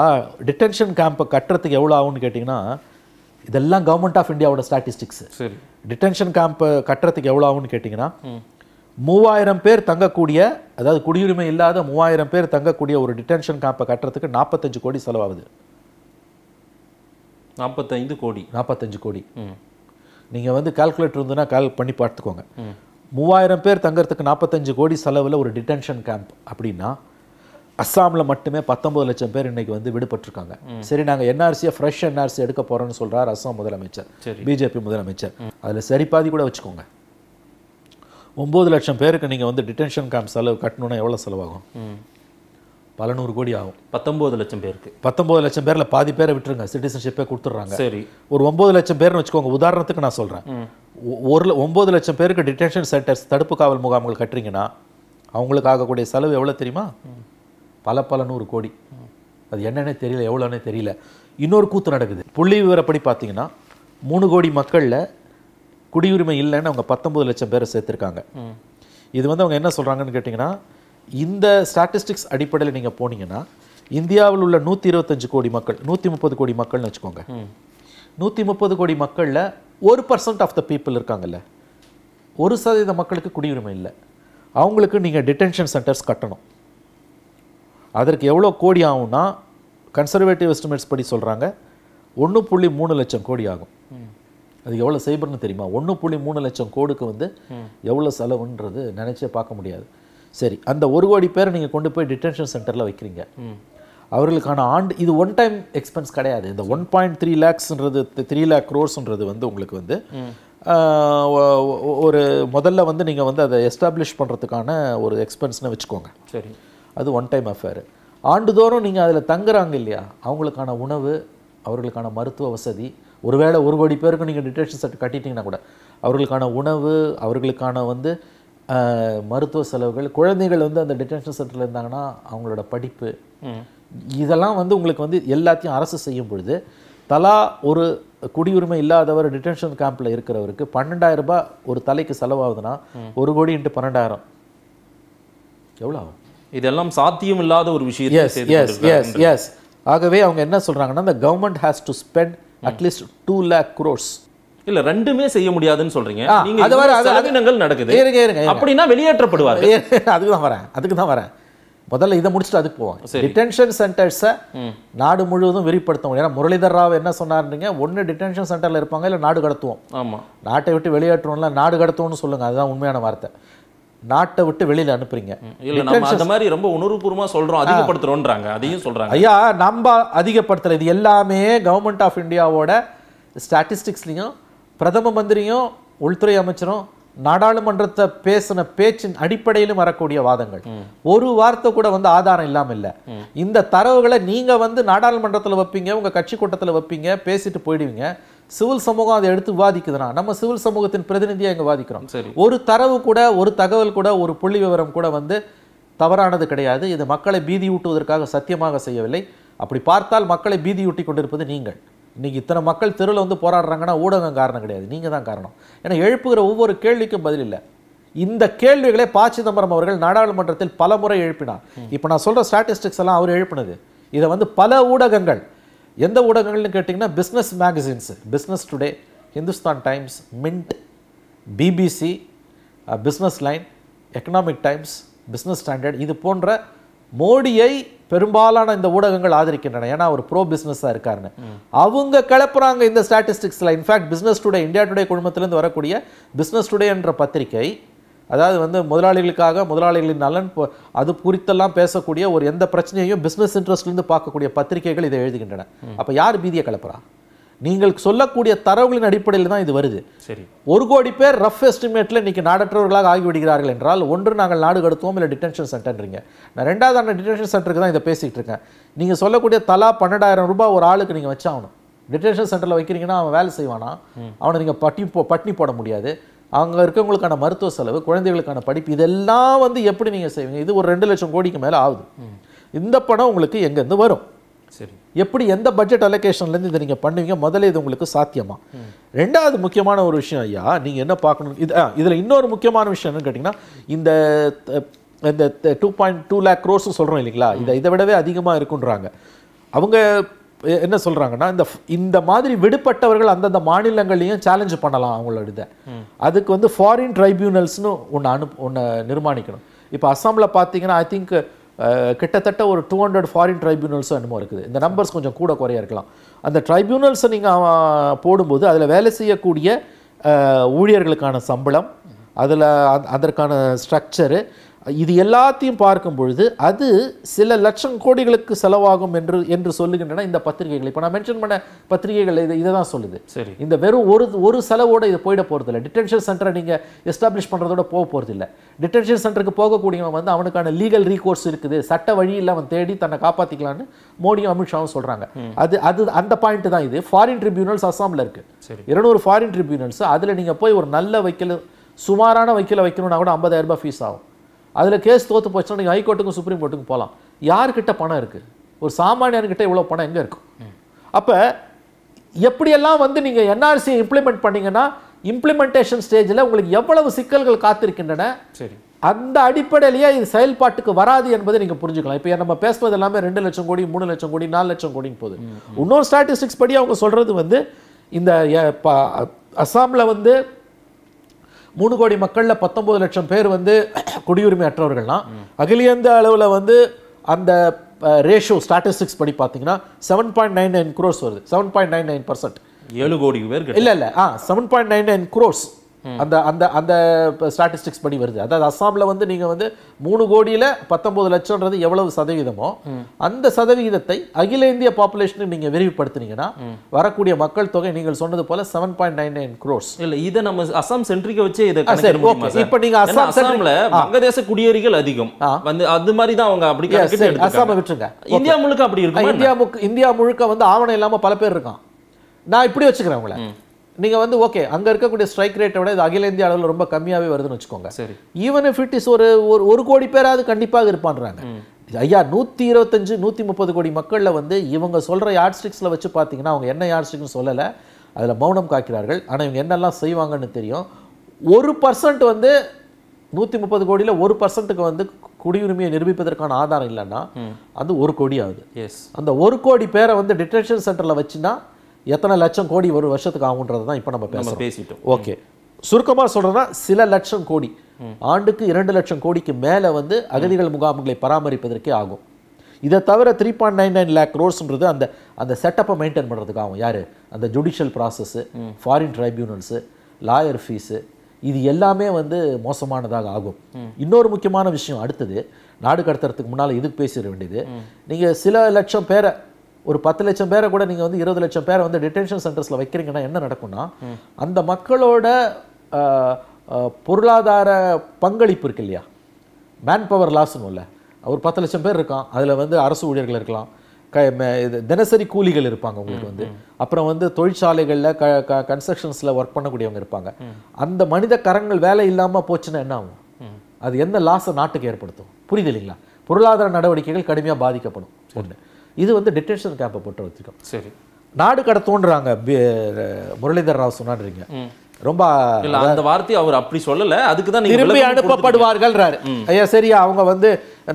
டிடென்ஷன் கேம்ப் கட்டுறதுக்கு எவ்வளோ ஆகும்னு கேட்டிங்கன்னா இதெல்லாம் கவர்மெண்ட் ஆஃப் இந்தியாவோட ஸ்டாட்டிஸ்டிக்ஸ் டிடென்ஷன் கேம்ப்பை கட்டுறதுக்கு எவ்வளோ ஆகும்னு கேட்டிங்கன்னா மூவாயிரம் பேர் தங்கக்கூடிய அதாவது குடியுரிமை இல்லாத மூவாயிரம் பேர் தங்கக்கூடிய ஒரு டிடென்ஷன் கேம்பை கட்டுறதுக்கு நாற்பத்தஞ்சு கோடி செலவாகுது நாற்பத்தைந்து கோடி நாற்பத்தஞ்சு கோடி நீங்கள் வந்து கால்குலேட்டர் இருந்ததுன்னா கால் பண்ணி பார்த்துக்கோங்க மூவாயிரம் பேர் தங்கிறதுக்கு நாற்பத்தஞ்சு கோடி செலவில் ஒரு டிடென்ஷன் கேம்ப் அப்படின்னா அஸ்ஸாமில் மட்டுமே பத்தொம்பது லட்சம் பேர் இன்றைக்கி வந்து விடுபட்டிருக்காங்க சரி நாங்கள் என்ஆர்சியை ஃப்ரெஷ் என்ஆர்சி எடுக்க போகிறோம்னு சொல்கிறார் அஸ்ஸாம் முதலமைச்சர் பிஜேபி முதலமைச்சர் அதில் பாதி கூட வச்சுக்கோங்க ஒம்பது லட்சம் பேருக்கு நீங்கள் வந்து டிடென்ஷன் கேம்ப் செலவு கட்டணுன்னா எவ்வளோ செலவாகும் பல நூறு கோடி ஆகும் பத்தொம்பது லட்சம் பேருக்கு பத்தொம்பது லட்சம் பேரில் பாதி பேரை விட்டுருங்க சிட்டிசன்ஷிப்பே கொடுத்துட்றாங்க சரி ஒரு ஒம்பது லட்சம் பேர்னு வச்சுக்கோங்க உதாரணத்துக்கு நான் சொல்கிறேன் ஒரு ஒம்பது லட்சம் பேருக்கு டிடென்ஷன் சென்டர்ஸ் தடுப்பு காவல் முகாம்கள் கட்டுறீங்கன்னா அவங்களுக்கு ஆகக்கூடிய செலவு எவ்வளோ தெரியுமா பல பல நூறு கோடி அது என்னன்னே தெரியல எவ்வளோன்னே தெரியல இன்னொரு கூத்து நடக்குது புள்ளி விவரப்படி பார்த்தீங்கன்னா மூணு கோடி மக்களில் குடியுரிமை இல்லைன்னு அவங்க பத்தொம்பது லட்சம் பேரை சேர்த்துருக்காங்க இது வந்து அவங்க என்ன சொல்கிறாங்கன்னு கேட்டிங்கன்னா இந்த ஸ்டாட்டிஸ்டிக்ஸ் அடிப்படையில் நீங்கள் போனீங்கன்னா இந்தியாவில் உள்ள நூற்றி இருபத்தஞ்சு கோடி மக்கள் நூற்றி முப்பது கோடி மக்கள்னு வச்சுக்கோங்க நூற்றி முப்பது கோடி மக்களில் ஒரு பர்சன்ட் ஆஃப் த பீப்புள் இருக்காங்கல்ல ஒரு சதவீத மக்களுக்கு குடியுரிமை இல்லை அவங்களுக்கு நீங்கள் டிடென்ஷன் சென்டர்ஸ் கட்டணும் அதற்கு எவ்வளோ கோடி ஆகும்னா கன்சர்வேட்டிவ் எஸ்டிமேட்ஸ் படி சொல்கிறாங்க ஒன்று புள்ளி மூணு லட்சம் கோடி ஆகும் அது எவ்வளோ செய்பர்னு தெரியுமா ஒன்று புள்ளி மூணு லட்சம் கோடுக்கு வந்து எவ்வளோ செலவுன்றது நினச்சே பார்க்க முடியாது சரி அந்த ஒரு கோடி பேரை நீங்கள் கொண்டு போய் டிடென்ஷன் சென்டரில் வைக்கிறீங்க அவர்களுக்கான ஆண்டு இது ஒன் டைம் எக்ஸ்பென்ஸ் கிடையாது இந்த ஒன் பாயிண்ட் த்ரீ லேக்ஸ்ன்றது த்ரீ லேக் க்ரோர்ஸ்ன்றது வந்து உங்களுக்கு வந்து ஒரு முதல்ல வந்து நீங்கள் வந்து அதை எஸ்டாப்ளிஷ் பண்ணுறதுக்கான ஒரு எக்ஸ்பென்ஸ்னு வச்சுக்கோங்க சரி அது ஒன் டைம் அஃபேர் ஆண்டுதோறும் நீங்கள் அதில் தங்குறாங்க இல்லையா அவங்களுக்கான உணவு அவர்களுக்கான மருத்துவ வசதி ஒருவேளை ஒரு கோடி பேருக்கு நீங்கள் டிடெக்ஷன் செட் கட்டிட்டீங்கன்னா கூட அவர்களுக்கான உணவு அவர்களுக்கான வந்து மருத்துவ செலவுகள் குழந்தைகள் வந்து அந்த டிடென்ஷன் சென்டரில் இருந்தாங்கன்னா அவங்களோட படிப்பு இதெல்லாம் வந்து உங்களுக்கு வந்து எல்லாத்தையும் அரசு செய்யும் பொழுது தலா ஒரு குடியுரிமை இல்லாதவர் டிடென்ஷன் கேம்பில் இருக்கிறவருக்கு பன்னெண்டாயிரம் ரூபாய் ஒரு தலைக்கு செலவாகுதுன்னா ஒரு கோடி இன்ட்டு பன்னெண்டாயிரம் எவ்வளோ ஆகும் இதெல்லாம் சாத்தியம் இல்லாத ஒரு விஷயம் எஸ் எஸ் எஸ் எஸ் ஆகவே அவங்க என்ன சொல்கிறாங்கன்னா இந்த government has to spend at least two lakh crores இல்ல ரெண்டுமே செய்ய முடியாதுன்னு சொல்றீங்க அது வர நடக்குது அப்படின்னா வெளியேற்றப்படுவார் அதுக்கு தான் வரேன் அதுக்கு தான் வரேன் முதல்ல இதை முடிச்சுட்டு அதுக்கு போவாங்க டிடென்ஷன் சென்டர்ஸை நாடு முழுவதும் விரிப்படுத்த முடியும் ஏன்னா முரளிதர் ராவ் என்ன சொன்னாருங்க ஒன்று டிடென்ஷன் சென்டரில் இருப்பாங்க இல்லை நாடு கடத்துவோம் ஆமாம் நாட்டை விட்டு வெளியேற்றுவோம்ல நாடு கடத்துவோம்னு சொல்லுங்கள் அதுதான் உண்மையான வார்த்தை நாட்டை விட்டு வெளியில் அனுப்புறீங்க இல்லை நம்ம அந்த மாதிரி ரொம்ப உணர்வுபூர்வமாக சொல்கிறோம் அதிகப்படுத்துகிறோன்றாங்க அதையும் சொல்கிறாங்க ஐயா நம்ம அதிகப்படுத்தலை இது எல்லாமே கவர்மெண்ட் ஆஃப் இந்தியாவோட ஸ்டாட்டிஸ்டிக்ஸ்லையும் பிரதம மந்திரியும் உள்துறை அமைச்சரும் நாடாளுமன்றத்தை பேசின பேச்சின் அடிப்படையிலும் வரக்கூடிய வாதங்கள் ஒரு வார்த்தை கூட வந்து ஆதாரம் இல்லாமல் இல்லை இந்த தரவுகளை நீங்கள் வந்து நாடாளுமன்றத்தில் வைப்பீங்க உங்கள் கட்சி கூட்டத்தில் வைப்பீங்க பேசிட்டு போயிடுவீங்க சிவில் சமூகம் அதை எடுத்து விவாதிக்குதுன்னா நம்ம சிவில் சமூகத்தின் பிரதிநிதியாக இங்கே வாதிக்கிறோம் ஒரு தரவு கூட ஒரு தகவல் கூட ஒரு புள்ளி விவரம் கூட வந்து தவறானது கிடையாது இது மக்களை பீதியூட்டுவதற்காக சத்தியமாக செய்யவில்லை அப்படி பார்த்தால் மக்களை பீதியூட்டி கொண்டிருப்பது நீங்கள் இன்றைக்கி இத்தனை மக்கள் தெருவில் வந்து போராடுறாங்கன்னா ஊடகம் காரணம் கிடையாது நீங்கள் தான் காரணம் ஏன்னா எழுப்புகிற ஒவ்வொரு கேள்விக்கும் பதில் இல்லை இந்த கேள்விகளை பா சிதம்பரம் அவர்கள் நாடாளுமன்றத்தில் பல முறை எழுப்பினார் இப்போ நான் சொல்கிற ஸ்டாட்டிஸ்டிக்ஸ் எல்லாம் அவர் எழுப்பினது இதை வந்து பல ஊடகங்கள் எந்த ஊடகங்கள்னு கேட்டிங்கன்னா business magazines Business Today Hindustan Times Mint BBC Business Line Economic Times Business Standard இது போன்ற மோடியை பெரும்பாலான இந்த ஊடகங்கள் ஆதரிக்கின்றன ஏன்னா அவர் ப்ரோ பிஸ்னஸாக இருக்காருன்னு அவங்க கிளப்புறாங்க இந்த ஸ்டாட்டிஸ்டிக்ஸில் in fact Business Today India Today குழுமத்திலேருந்து வரக்கூடிய பிஸ்னஸ் டுடே என்ற பத்திரிகை அதாவது வந்து முதலாளிகளுக்காக முதலாளிகளின் நலன் அது குறித்தெல்லாம் பேசக்கூடிய ஒரு எந்த பிரச்சனையையும் பிஸ்னஸ் இன்ட்ரெஸ்ட்லேருந்து பார்க்கக்கூடிய பத்திரிகைகள் இதை எழுதுகின்றன அப்போ யார் பீதியை கிளப்புறா நீங்கள் சொல்லக்கூடிய தரவுகளின் அடிப்படையில் தான் இது வருது சரி ஒரு கோடி பேர் ரஃப் எஸ்டிமேட்டில் இன்னைக்கு நாடற்றவர்களாக ஆகிவிடுகிறார்கள் என்றால் ஒன்று நாங்கள் நாடு கடத்துவோம் இல்லை டிடென்ஷன் சென்டர்ன்றீங்க நான் ரெண்டாவது ஆன டிடென்ஷன் சென்டருக்கு தான் இதை பேசிகிட்டு இருக்கேன் நீங்கள் சொல்லக்கூடிய தலா பன்னெண்டாயிரம் ரூபாய் ஒரு ஆளுக்கு நீங்கள் வச்சாகணும் டிடென்ஷன் சென்டரில் வைக்கிறீங்கன்னா அவன் வேலை செய்வானா அவனை நீங்கள் பட்டி போ பட்டினி போட முடியாது அங்கே இருக்கவங்களுக்கான மருத்துவ செலவு குழந்தைகளுக்கான படிப்பு இதெல்லாம் வந்து எப்படி நீங்கள் செய்வீங்க இது ஒரு ரெண்டு லட்சம் கோடிக்கு மேலே ஆகுது இந்த பணம் உங்களுக்கு எங்கேருந்து வரும் சரி எப்படி எந்த பட்ஜெட் அலோகேஷன்லேருந்து இதை நீங்கள் பண்ணுவீங்க முதல்ல இது உங்களுக்கு சாத்தியமா ரெண்டாவது முக்கியமான ஒரு விஷயம் ஐயா நீங்கள் என்ன பார்க்கணும் இது இதில் இன்னொரு முக்கியமான விஷயம் என்னன்னு கேட்டிங்கன்னா இந்த இந்த two point two lakh crores சொல்கிறோம் இல்லைங்களா இதை இதை விடவே அதிகமாக இருக்குன்றாங்க அவங்க என்ன சொல்கிறாங்கன்னா இந்த இந்த மாதிரி விடுபட்டவர்கள் அந்தந்த மாநிலங்கள்லையும் சேலஞ்சு பண்ணலாம் அவங்களோட இதை அதுக்கு வந்து ஃபாரின் ட்ரைபியூனல்ஸ்னு ஒன்று அனு ஒன்று நிர்மாணிக்கணும் இப்போ அஸ்ஸாமில் பார்த்தீங்கன்னா ஐ திங்க் கிட்டத்தட்ட ஒரு டூ ஹண்ட்ரட் ஃபாரின் ட்ரைபியூனல்ஸும் என்னமோ இருக்குது இந்த நம்பர்ஸ் கொஞ்சம் கூட குறைய இருக்கலாம் அந்த ட்ரைபியூனல்ஸை நீங்கள் போடும்போது அதில் வேலை செய்யக்கூடிய ஊழியர்களுக்கான சம்பளம் அதில் அதற்கான ஸ்ட்ரக்சரு இது எல்லாத்தையும் பார்க்கும் பொழுது அது சில லட்சம் கோடிகளுக்கு செலவாகும் என்று என்று சொல்லுகின்றன இந்த பத்திரிகைகள் இப்போ நான் மென்ஷன் பண்ண பத்திரிகைகள் இதை இதை தான் சொல்லுது சரி இந்த வெறும் ஒரு ஒரு செலவோடு இது போயிட போகிறதில்ல டிடென்ஷன் சென்டரை நீங்கள் எஸ்டாப்ளிஷ் பண்ணுறதோட போக போகிறதில்ல டிடென்ஷன் சென்டருக்கு போகக்கூடியவன் வந்து அவனுக்கான லீகல் ரீகோர்ஸ் இருக்குது சட்ட வழியில் அவன் தேடி தன்னை காப்பாற்றிக்கலான்னு மோடியும் அமித்ஷாவும் சொல்கிறாங்க அது அது அந்த பாயிண்ட் தான் இது ஃபாரின் ட்ரிபியூனல்ஸ் அஸ்ஸாமில் இருக்குது சரி இரநூறு ஃபாரின் ட்ரிபியூனல்ஸ் அதில் நீங்கள் போய் ஒரு நல்ல வைக்கல சுமாரான வைக்கல வைக்கணும்னா கூட ஐம்பதாயிரம் ரூபாய் ஃபீஸ் ஆகும் அதில் கேஸ் தோற்று போச்சுன்னா நீங்கள் ஹைகோர்ட்டுக்கும் சுப்ரீம் கோர்ட்டுக்கும் போகலாம் யார்கிட்ட பணம் இருக்குது ஒரு சாமானியர்கிட்ட இவ்வளோ பணம் எங்கே இருக்கும் அப்போ எப்படியெல்லாம் வந்து நீங்கள் என்ஆர்சியை இம்ப்ளிமெண்ட் பண்ணிங்கன்னா இம்ப்ளிமெண்டேஷன் ஸ்டேஜில் உங்களுக்கு எவ்வளவு சிக்கல்கள் காத்திருக்கின்றன சரி அந்த அடிப்படையிலேயே இது செயல்பாட்டுக்கு வராது என்பதை நீங்கள் புரிஞ்சுக்கலாம் இப்போ நம்ம பேசுவது எல்லாமே ரெண்டு லட்சம் கோடி மூணு லட்சம் கோடி நாலு லட்சம் கோடின்னு போகுது இன்னொரு ஸ்டாட்டிஸ்டிக்ஸ் படி அவங்க சொல்கிறது வந்து இந்த அஸ்ஸாமில் வந்து மூணு கோடி மக்களில் பத்தொம்பது லட்சம் பேர் வந்து குடியுரிமை அற்றவர்கள்லாம் அகில அளவில் வந்து அந்த ரேஷியோ ஸ்டாட்டிஸ்டிக்ஸ் படி பார்த்தீங்கன்னா seven point nine nine crores வருது seven point nine nine percent ஏழு கோடி பேர் இல்லை இல்லை ஆ seven point nine nine crores அந்த அந்த அந்த ஸ்டாட்டிஸ்டிக்ஸ் படி வருது அதாவது அஸ்ஸாமில் வந்து நீங்கள் வந்து மூணு கோடியில் பத்தொம்பது லட்சம்ன்றது எவ்வளவு சதவீதமோ அந்த சதவிகிதத்தை அகில இந்திய பாப்புலேஷனுக்கு நீங்கள் விரிவுபடுத்துனீங்கன்னா வரக்கூடிய மக்கள் தொகை நீங்கள் சொன்னது போல seven point nine nine crores இல்லை இதை நம்ம அஸ்ஸாம் சென்ட்ரிக்கை வச்சு இதை இப்போ நீங்கள் அஸ்ஸாம் சென்ட்ரில் வங்கதேச குடியேறிகள் அதிகம் வந்து அது மாதிரி தான் அவங்க அப்படி அஸ்ஸாமை விட்டுருங்க இந்தியா முழுக்க அப்படி இருக்கும் இந்தியா முழுக்க இந்தியா முழுக்க வந்து ஆவணம் இல்லாமல் பல பேர் இருக்கான் நான் இப்படி வச்சுக்கிறேன் உங்களை நீங்கள் வந்து ஓகே அங்கே இருக்கக்கூடிய ஸ்ட்ரைக் ரேட்டை விட இது அகில இந்திய அளவில் ரொம்ப கம்மியாகவே வருதுன்னு வச்சுக்கோங்க சரி ஈவன் இஃப் இட் இஸ் ஒரு ஒரு ஒரு கோடி பேராது கண்டிப்பாக இருப்பான்றாங்க ஐயா நூற்றி இருபத்தஞ்சு நூற்றி முப்பது கோடி மக்களில் வந்து இவங்க சொல்கிற யார்ட் ஸ்டிக்ஸில் வச்சு பார்த்தீங்கன்னா அவங்க என்ன யார்ட் ஸ்டிக்னு சொல்லலை அதில் மௌனம் காக்கிறார்கள் ஆனால் இவங்க என்னெல்லாம் செய்வாங்கன்னு தெரியும் ஒரு பர்சன்ட் வந்து நூற்றி முப்பது கோடியில் ஒரு பர்சன்ட்டுக்கு வந்து குடியுரிமையை நிரூபிப்பதற்கான ஆதாரம் இல்லைன்னா அது ஒரு கோடி ஆகுது எஸ் அந்த ஒரு கோடி பேரை வந்து டிடென்ஷன் சென்டரில் வச்சுன்னா எத்தனை லட்சம் கோடி ஒரு வருஷத்துக்கு ஆகுன்றது தான் இப்போ நம்ம பேச பேசிட்டோம் ஓகே சுருக்கமாக சொல்கிறோன்னா சில லட்சம் கோடி ஆண்டுக்கு இரண்டு லட்சம் கோடிக்கு மேலே வந்து அகதிகள் முகாம்களை பராமரிப்பதற்கே ஆகும் இதை தவிர three point nine nine lakh ரோட்ஸ்ன்றது அந்த அந்த செட்டப்பை மெயின்டைன் பண்ணுறதுக்காகும் ஆகும் யார் அந்த judicial process foreign tribunals lawyer fees இது எல்லாமே வந்து மோசமானதாக ஆகும் இன்னொரு முக்கியமான விஷயம் அடுத்தது நாடு கடத்துறதுக்கு முன்னால் எதுக்கு பேசிட வேண்டியது நீங்கள் சில லட்சம் பேரை ஒரு பத்து லட்சம் பேரை கூட நீங்கள் வந்து இருபது லட்சம் பேரை வந்து டிடென்ஷன் சென்டர்ஸில் வைக்கிறீங்கன்னா என்ன நடக்கும்னா அந்த மக்களோட பொருளாதார பங்களிப்பு இருக்கு இல்லையா மேன் பவர் லாஸ்னு இல்லை ஒரு பத்து லட்சம் பேர் இருக்கான் அதில் வந்து அரசு ஊழியர்கள் இருக்கலாம் க இது தினசரி கூலிகள் இருப்பாங்க உங்களுக்கு வந்து அப்புறம் வந்து தொழிற்சாலைகளில் க க கன்ஸ்ட்ரக்ஷன்ஸில் ஒர்க் பண்ணக்கூடியவங்க இருப்பாங்க அந்த மனித கரங்கள் வேலை இல்லாமல் போச்சுன்னா என்ன ஆகும் அது எந்த லாஸை நாட்டுக்கு ஏற்படுத்தும் புரியுது இல்லைங்களா பொருளாதார நடவடிக்கைகள் கடுமையாக பாதிக்கப்படும் ஒன்று இது வந்து டிடென்ஷன் கேம்பை போட்டு வச்சுருக்கோம் சரி நாடு கடத்தோன்றாங்க முரளிதர் ராவ் சொன்னான்றீங்க ரொம்ப அந்த வார்த்தை அவர் அப்படி சொல்லல அதுக்கு தான் திரும்பி அனுப்பப்படுவார்கள் ஐயா சரியா அவங்க வந்து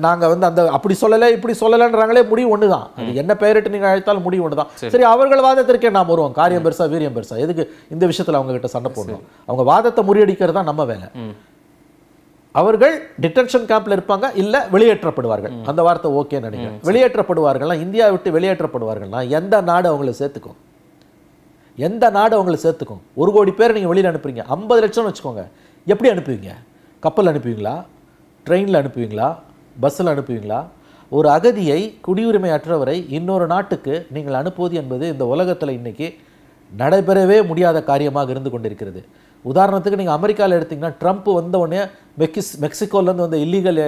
நாங்க வந்து அந்த அப்படி சொல்லலை இப்படி சொல்லலைன்றாங்களே முடிவு ஒன்று தான் அது என்ன பெயரிட்டு நீங்க அழைத்தாலும் முடிவு ஒன்று தான் சரி அவர்கள் வாதத்திற்கே நாம் வருவோம் காரியம் பெருசா வீரியம் பெருசா எதுக்கு இந்த விஷயத்துல அவங்க கிட்ட சண்டை போடணும் அவங்க வாதத்தை முறியடிக்கிறது தான் நம்ம வேலை அவர்கள் டிடென்ஷன் கேம்ப்ல இருப்பாங்க இல்லை வெளியேற்றப்படுவார்கள் அந்த வார்த்தை ஓகே நினைக்கிறேன் வெளியேற்றப்படுவார்கள் இந்தியா விட்டு வெளியேற்றப்படுவார்கள்னா எந்த நாடு அவங்கள சேர்த்துக்கும் எந்த நாடு அவங்கள சேர்த்துக்கும் ஒரு கோடி பேர் நீங்கள் வெளியில் அனுப்புறீங்க ஐம்பது லட்சம்னு வச்சுக்கோங்க எப்படி அனுப்புவீங்க கப்பல் அனுப்புவீங்களா ட்ரெயினில் அனுப்புவீங்களா பஸ்ஸில் அனுப்புவீங்களா ஒரு அகதியை குடியுரிமை அற்றவரை இன்னொரு நாட்டுக்கு நீங்கள் அனுப்புவது என்பது இந்த உலகத்தில் இன்றைக்கி நடைபெறவே முடியாத காரியமாக இருந்து கொண்டிருக்கிறது உதாரணத்துக்கு நீங்கள் அமெரிக்காவில் எடுத்திங்கன்னா ட்ரம்ப் வந்த உடனே மெக்கிஸ் மெக்சிகோலேருந்து வந்த இல்லீகல்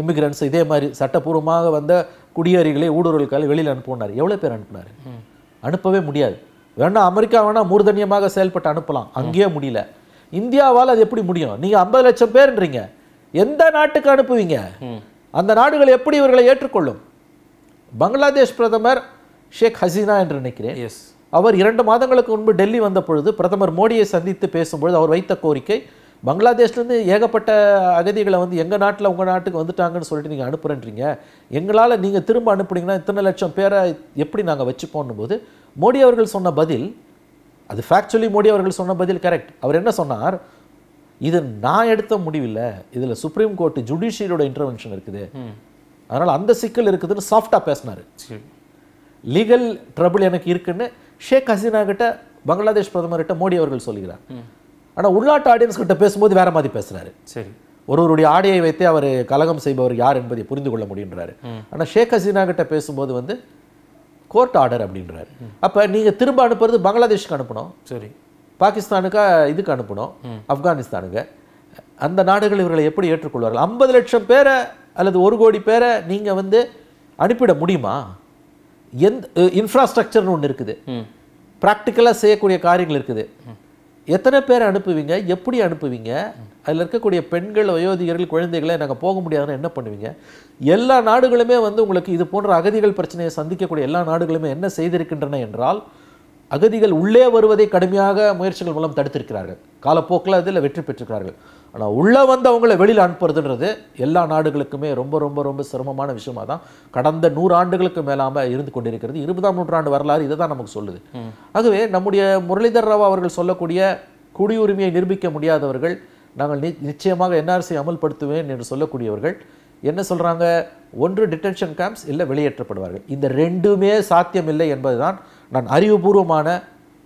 இமிக்ரெண்ட்ஸ் eh, இதே மாதிரி சட்டப்பூர்வமாக வந்த குடியேறிகளை ஊடுருவல்கால வெளியில் அனுப்புனார் எவ்வளோ பேர் அனுப்புனார் அனுப்பவே முடியாது வேணா அமெரிக்கா வேணால் மூர்தன்யமாக செயல்பட்டு அனுப்பலாம் அங்கேயே முடியல இந்தியாவால் அது எப்படி முடியும் நீங்கள் ஐம்பது லட்சம் பேர்ன்றீங்க எந்த நாட்டுக்கு அனுப்புவீங்க அந்த நாடுகள் எப்படி இவர்களை ஏற்றுக்கொள்ளும் பங்களாதேஷ் பிரதமர் ஷேக் ஹசீனா என்று நினைக்கிறேன் எஸ் அவர் இரண்டு மாதங்களுக்கு முன்பு டெல்லி வந்த பொழுது பிரதமர் மோடியை சந்தித்து பேசும்பொழுது அவர் வைத்த கோரிக்கை பங்களாதேஷ்லேருந்து ஏகப்பட்ட அகதிகளை வந்து எங்கள் நாட்டில் உங்கள் நாட்டுக்கு வந்துட்டாங்கன்னு சொல்லிட்டு நீங்கள் அனுப்புகிறன்றீங்க எங்களால் நீங்கள் திரும்ப அனுப்புனீங்கன்னா இத்தனை லட்சம் பேரை எப்படி நாங்கள் வச்சுப்போன்னும் போது மோடி அவர்கள் சொன்ன பதில் அது ஃபேக்சுவலி மோடி அவர்கள் சொன்ன பதில் கரெக்ட் அவர் என்ன சொன்னார் இது நான் எடுத்த முடிவில்லை இதில் சுப்ரீம் கோர்ட்டு ஜுடிஷியலோட இன்டர்வென்ஷன் இருக்குது அதனால் அந்த சிக்கல் இருக்குதுன்னு சாஃப்டாக பேசினார் லீகல் ட்ரபிள் எனக்கு இருக்குன்னு ஷேக் ஹசீனா கிட்ட பங்களாதேஷ் பிரதமர்கிட்ட மோடி அவர்கள் சொல்லுகிறார் ஆனால் உள்நாட்டு ஆடியன்ஸ் கிட்ட பேசும்போது வேற மாதிரி பேசுறாரு சரி ஒருவருடைய ஆடையை வைத்து அவர் கலகம் செய்பவர் யார் என்பதை புரிந்து கொள்ள முடியுன்றாரு ஆனால் ஷேக் ஹசீனா கிட்ட பேசும்போது வந்து கோர்ட் ஆர்டர் அப்படின்றாரு அப்போ நீங்கள் திரும்ப அனுப்புறது பங்களாதேஷ்க்கு அனுப்பணும் சரி பாகிஸ்தானுக்கா இதுக்கு அனுப்பணும் ஆப்கானிஸ்தானுக்கு அந்த நாடுகள் இவர்களை எப்படி ஏற்றுக்கொள்வார்கள் ஐம்பது லட்சம் பேரை அல்லது ஒரு கோடி பேரை நீங்கள் வந்து அனுப்பிட முடியுமா எந்த இன்ஃப்ராஸ்ட்ரக்சர்னு ஒன்று இருக்குது ப்ராக்டிக்கலாக செய்யக்கூடிய காரியங்கள் இருக்குது எத்தனை பேர் அனுப்புவீங்க எப்படி அனுப்புவீங்க அதில் இருக்கக்கூடிய பெண்கள் வயோதிகர்கள் குழந்தைகளை நாங்கள் போக முடியாதுன்னு என்ன பண்ணுவீங்க எல்லா நாடுகளுமே வந்து உங்களுக்கு இது போன்ற அகதிகள் பிரச்சனையை சந்திக்கக்கூடிய எல்லா நாடுகளுமே என்ன செய்திருக்கின்றன என்றால் அகதிகள் உள்ளே வருவதை கடுமையாக முயற்சிகள் மூலம் தடுத்திருக்கிறார்கள் காலப்போக்கில் அதில் வெற்றி பெற்றிருக்கிறார்கள் ஆனால் உள்ளே வந்து அவங்கள வெளியில் அனுப்புறதுன்றது எல்லா நாடுகளுக்குமே ரொம்ப ரொம்ப ரொம்ப சிரமமான விஷயமா தான் கடந்த நூறு ஆண்டுகளுக்கு மேலாமல் இருந்து கொண்டிருக்கிறது இருபதாம் நூற்றாண்டு வரலாறு இதை தான் நமக்கு சொல்லுது ஆகவே நம்முடைய முரளிதர் ராவ் அவர்கள் சொல்லக்கூடிய குடியுரிமையை நிரூபிக்க முடியாதவர்கள் நாங்கள் நிச்சயமாக என்ஆர்சி அமல்படுத்துவேன் என்று சொல்லக்கூடியவர்கள் என்ன சொல்கிறாங்க ஒன்று டிடென்ஷன் கேம்ப்ஸ் இல்லை வெளியேற்றப்படுவார்கள் இந்த ரெண்டுமே சாத்தியமில்லை என்பதுதான் நான் அறிவுபூர்வமான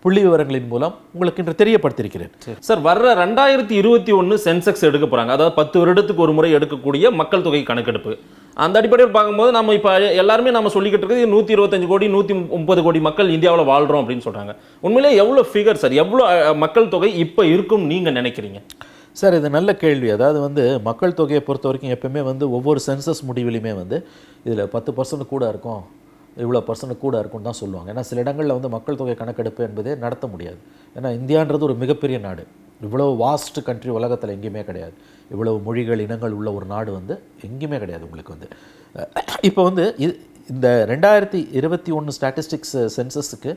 புள்ளி விவரங்களின் மூலம் உங்களுக்கு இன்று தெரியப்படுத்தியிருக்கிறேன் சார் வர்ற ரெண்டாயிரத்தி இருபத்தி ஒன்று சென்செக்ஸ் எடுக்க போகிறாங்க அதாவது பத்து வருடத்துக்கு ஒரு முறை எடுக்கக்கூடிய மக்கள் தொகை கணக்கெடுப்பு அந்த அடிப்படையில் பார்க்கும்போது நம்ம இப்போ எல்லாருமே நம்ம சொல்லிக்கிட்டு இருக்குது நூற்றி இருபத்தஞ்சு கோடி நூற்றி முப்பது கோடி மக்கள் இந்தியாவில் வாழ்கிறோம் அப்படின்னு சொல்கிறாங்க உண்மையிலே எவ்வளோ ஃபிகர் சார் எவ்வளோ மக்கள் தொகை இப்போ இருக்கும் நீங்கள் நினைக்கிறீங்க சார் இது நல்ல கேள்வி அதாவது வந்து மக்கள் தொகையை பொறுத்த வரைக்கும் எப்பவுமே வந்து ஒவ்வொரு சென்சஸ் முடிவிலையுமே வந்து இதில் பத்து பர்சன்ட் கூட இருக்கும் இவ்வளோ பர்சன்ட் கூட இருக்கும்னு தான் சொல்லுவாங்க ஏன்னா சில இடங்களில் வந்து மக்கள் தொகை கணக்கெடுப்பு என்பதே நடத்த முடியாது ஏன்னா இந்தியான்றது ஒரு மிகப்பெரிய நாடு இவ்வளோ வாஸ்ட் கண்ட்ரி உலகத்தில் எங்கேயுமே கிடையாது இவ்வளவு மொழிகள் இனங்கள் உள்ள ஒரு நாடு வந்து எங்கேயுமே கிடையாது உங்களுக்கு வந்து இப்போ வந்து இந்த ரெண்டாயிரத்தி இருபத்தி ஒன்று ஸ்டாட்டிஸ்டிக்ஸ் சென்சஸுக்கு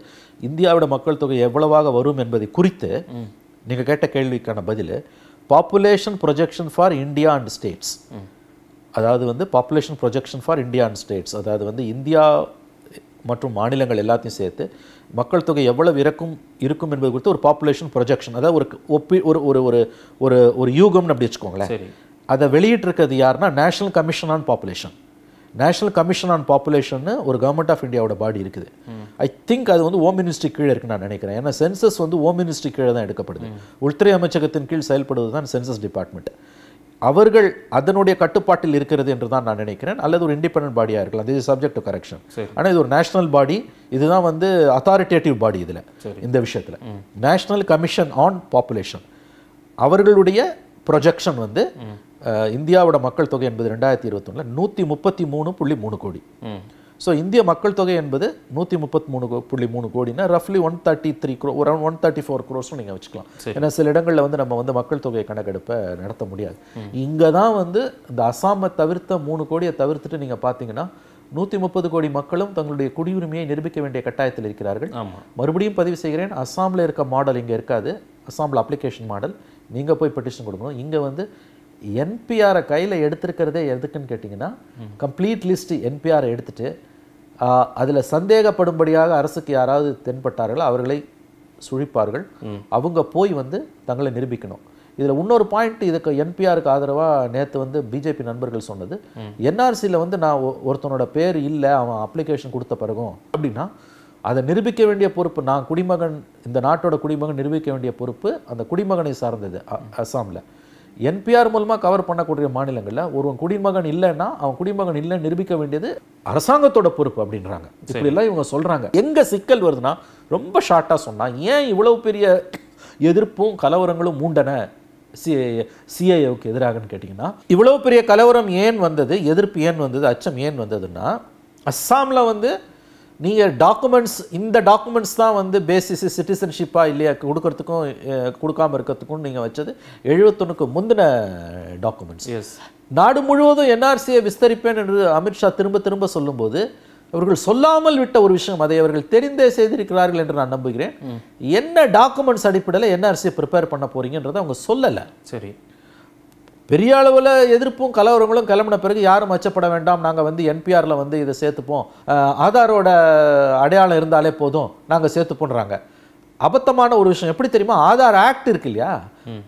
இந்தியாவோட மக்கள் தொகை எவ்வளவாக வரும் என்பதை குறித்து நீங்கள் கேட்ட கேள்விக்கான பதில் population projection for India and states அதாவது வந்து population projection for India and states அதாவது வந்து இந்தியா மற்றும் மாநிலங்கள் எல்லாத்தையும் சேர்த்து மக்கள் தொகை எவ்வளவு இறக்கும் இருக்கும் என்பது குறித்து ஒரு பாப்புலேஷன் ப்ரொஜெக்ஷன் அதாவது ஒரு ஒப்பி ஒரு ஒரு ஒரு ஒரு ஒரு யூகம்னு அப்படி வச்சுக்கோங்களேன் அதை வெளியிட்டிருக்கிறது யாருன்னா National Commission on Population National Commission on Population ஒரு கவர்மெண்ட் ஆஃப் இந்தியாவோட பாடி இருக்குது ஐ திங்க் அது வந்து ஓம் மினிஸ்ட்ரி கீழே இருக்குன்னு நான் நினைக்கிறேன் ஏன்னா சென்சஸ் வந்து ஓம் மினிஸ்ட்ரி கீழே தான் எடுக்கப்படுது உள்துறை அமைச்சகத்தின் கீழ் செயல்படுவது தான் சென்சஸ் டிபார்ட்மெண்ட் அவர்கள் அதனுடைய கட்டுப்பாட்டில் இருக்கிறது என்று தான் நான் நினைக்கிறேன் அல்லது ஒரு இண்டிபெண்ட் பாடியாக இருக்கலாம் இது சப்ஜெக்ட் டு கரெக்ஷன் ஆனால் இது ஒரு நேஷனல் பாடி இதுதான் வந்து அத்தாரிட்டேட்டிவ் பாடி இதில் இந்த விஷயத்தில் நேஷனல் கமிஷன் ஆன் பாப்புலேஷன் அவர்களுடைய ப்ரொஜெக்ஷன் வந்து இந்தியாவோட மக்கள் தொகை என்பது ரெண்டாயிரத்தி இருபத்தொன்னில் நூற்றி முப்பத்தி மூணு புள்ளி மூணு கோடி ஸோ இந்திய மக்கள் தொகை என்பது நூற்றி முப்பத்தி மூணு புள்ளி மூணு கோடினா ரஃப்லி ஒன் தேர்ட்டி த்ரீ க்ரோ ஒரு ஒன் தேர்ட்டி ஃபோர் க்ரோஸ்னு நீங்கள் வச்சுக்கலாம் ஏன்னா சில இடங்களில் வந்து நம்ம வந்து மக்கள் தொகையை கணக்கெடுப்பை நடத்த முடியாது இங்கே தான் வந்து இந்த அசாமை தவிர்த்த மூணு கோடியை தவிர்த்துட்டு நீங்கள் பார்த்தீங்கன்னா நூற்றி முப்பது கோடி மக்களும் தங்களுடைய குடியுரிமையை நிரூபிக்க வேண்டிய கட்டாயத்தில் இருக்கிறார்கள் மறுபடியும் பதிவு செய்கிறேன் அசாமில் இருக்க மாடல் இங்கே இருக்காது அசாமில் அப்ளிகேஷன் மாடல் நீங்கள் போய் பெட்டிஷன் கொடுக்கணும் இங்கே வந்து என்பிஆரை கையில் எடுத்திருக்கிறதே எதுக்குன்னு கேட்டிங்கன்னா கம்ப்ளீட் லிஸ்ட் என்பிஆரை எடுத்துட்டு அதில் சந்தேகப்படும்படியாக அரசுக்கு யாராவது தென்பட்டார்களோ அவர்களை சுழிப்பார்கள் அவங்க போய் வந்து தங்களை நிரூபிக்கணும் இதில் இன்னொரு பாயிண்ட் இதுக்கு என்பிஆருக்கு ஆதரவாக நேற்று வந்து பிஜேபி நண்பர்கள் சொன்னது என்ஆர்சியில் வந்து நான் ஒருத்தனோட பேர் இல்லை அவன் அப்ளிகேஷன் கொடுத்த பிறகும் அப்படின்னா அதை நிரூபிக்க வேண்டிய பொறுப்பு நான் குடிமகன் இந்த நாட்டோட குடிமகன் நிரூபிக்க வேண்டிய பொறுப்பு அந்த குடிமகனை சார்ந்தது அஸ்ஸாமில் என்பிஆர் மூலமாக கவர் பண்ணக்கூடிய மாநிலங்களில் ஒருவன் குடிமகன் இல்லைன்னா அவன் குடிமகன் இல்லைன்னு நிரூபிக்க வேண்டியது அரசாங்கத்தோட பொறுப்பு அப்படின்றாங்க இப்படிலாம் இவங்க சொல்கிறாங்க எங்கே சிக்கல் வருதுன்னா ரொம்ப ஷார்ட்டாக சொன்னால் ஏன் இவ்வளோ பெரிய எதிர்ப்பும் கலவரங்களும் மூண்டன சி சிஐஏவுக்கு எதிராகன்னு கேட்டிங்கன்னா இவ்வளோ பெரிய கலவரம் ஏன் வந்தது எதிர்ப்பு ஏன் வந்தது அச்சம் ஏன் வந்ததுன்னா அஸ்ஸாமில் வந்து நீங்கள் டாக்குமெண்ட்ஸ் இந்த டாக்குமெண்ட்ஸ் தான் வந்து பேசிஸ் சிட்டிசன்ஷிப்பாக இல்லையா கொடுக்கறதுக்கும் கொடுக்காமல் இருக்கிறதுக்கும் நீங்கள் வச்சது எழுபத்தொன்றுக்கு முந்தின டாக்குமெண்ட்ஸ் எஸ் நாடு முழுவதும் என்ஆர்சியை விஸ்தரிப்பேன் என்று அமித்ஷா திரும்ப திரும்ப சொல்லும்போது அவர்கள் சொல்லாமல் விட்ட ஒரு விஷயம் அதை அவர்கள் தெரிந்தே செய்திருக்கிறார்கள் என்று நான் நம்புகிறேன் என்ன டாக்குமெண்ட்ஸ் அடிப்படையில் என்ஆர்சியை ப்ரிப்பேர் பண்ண போகிறீங்கன்றதை அவங்க சொல்லலை சரி பெரிய அளவில் எதிர்ப்பும் கலவரங்களும் கிளம்பின பிறகு யாரும் அச்சப்பட வேண்டாம் நாங்கள் வந்து என்பிஆரில் வந்து இதை சேர்த்துப்போம் ஆதாரோட அடையாளம் இருந்தாலே போதும் நாங்கள் சேர்த்துப்போன்றாங்க அபத்தமான ஒரு விஷயம் எப்படி தெரியுமா ஆதார் ஆக்ட் இருக்கு இல்லையா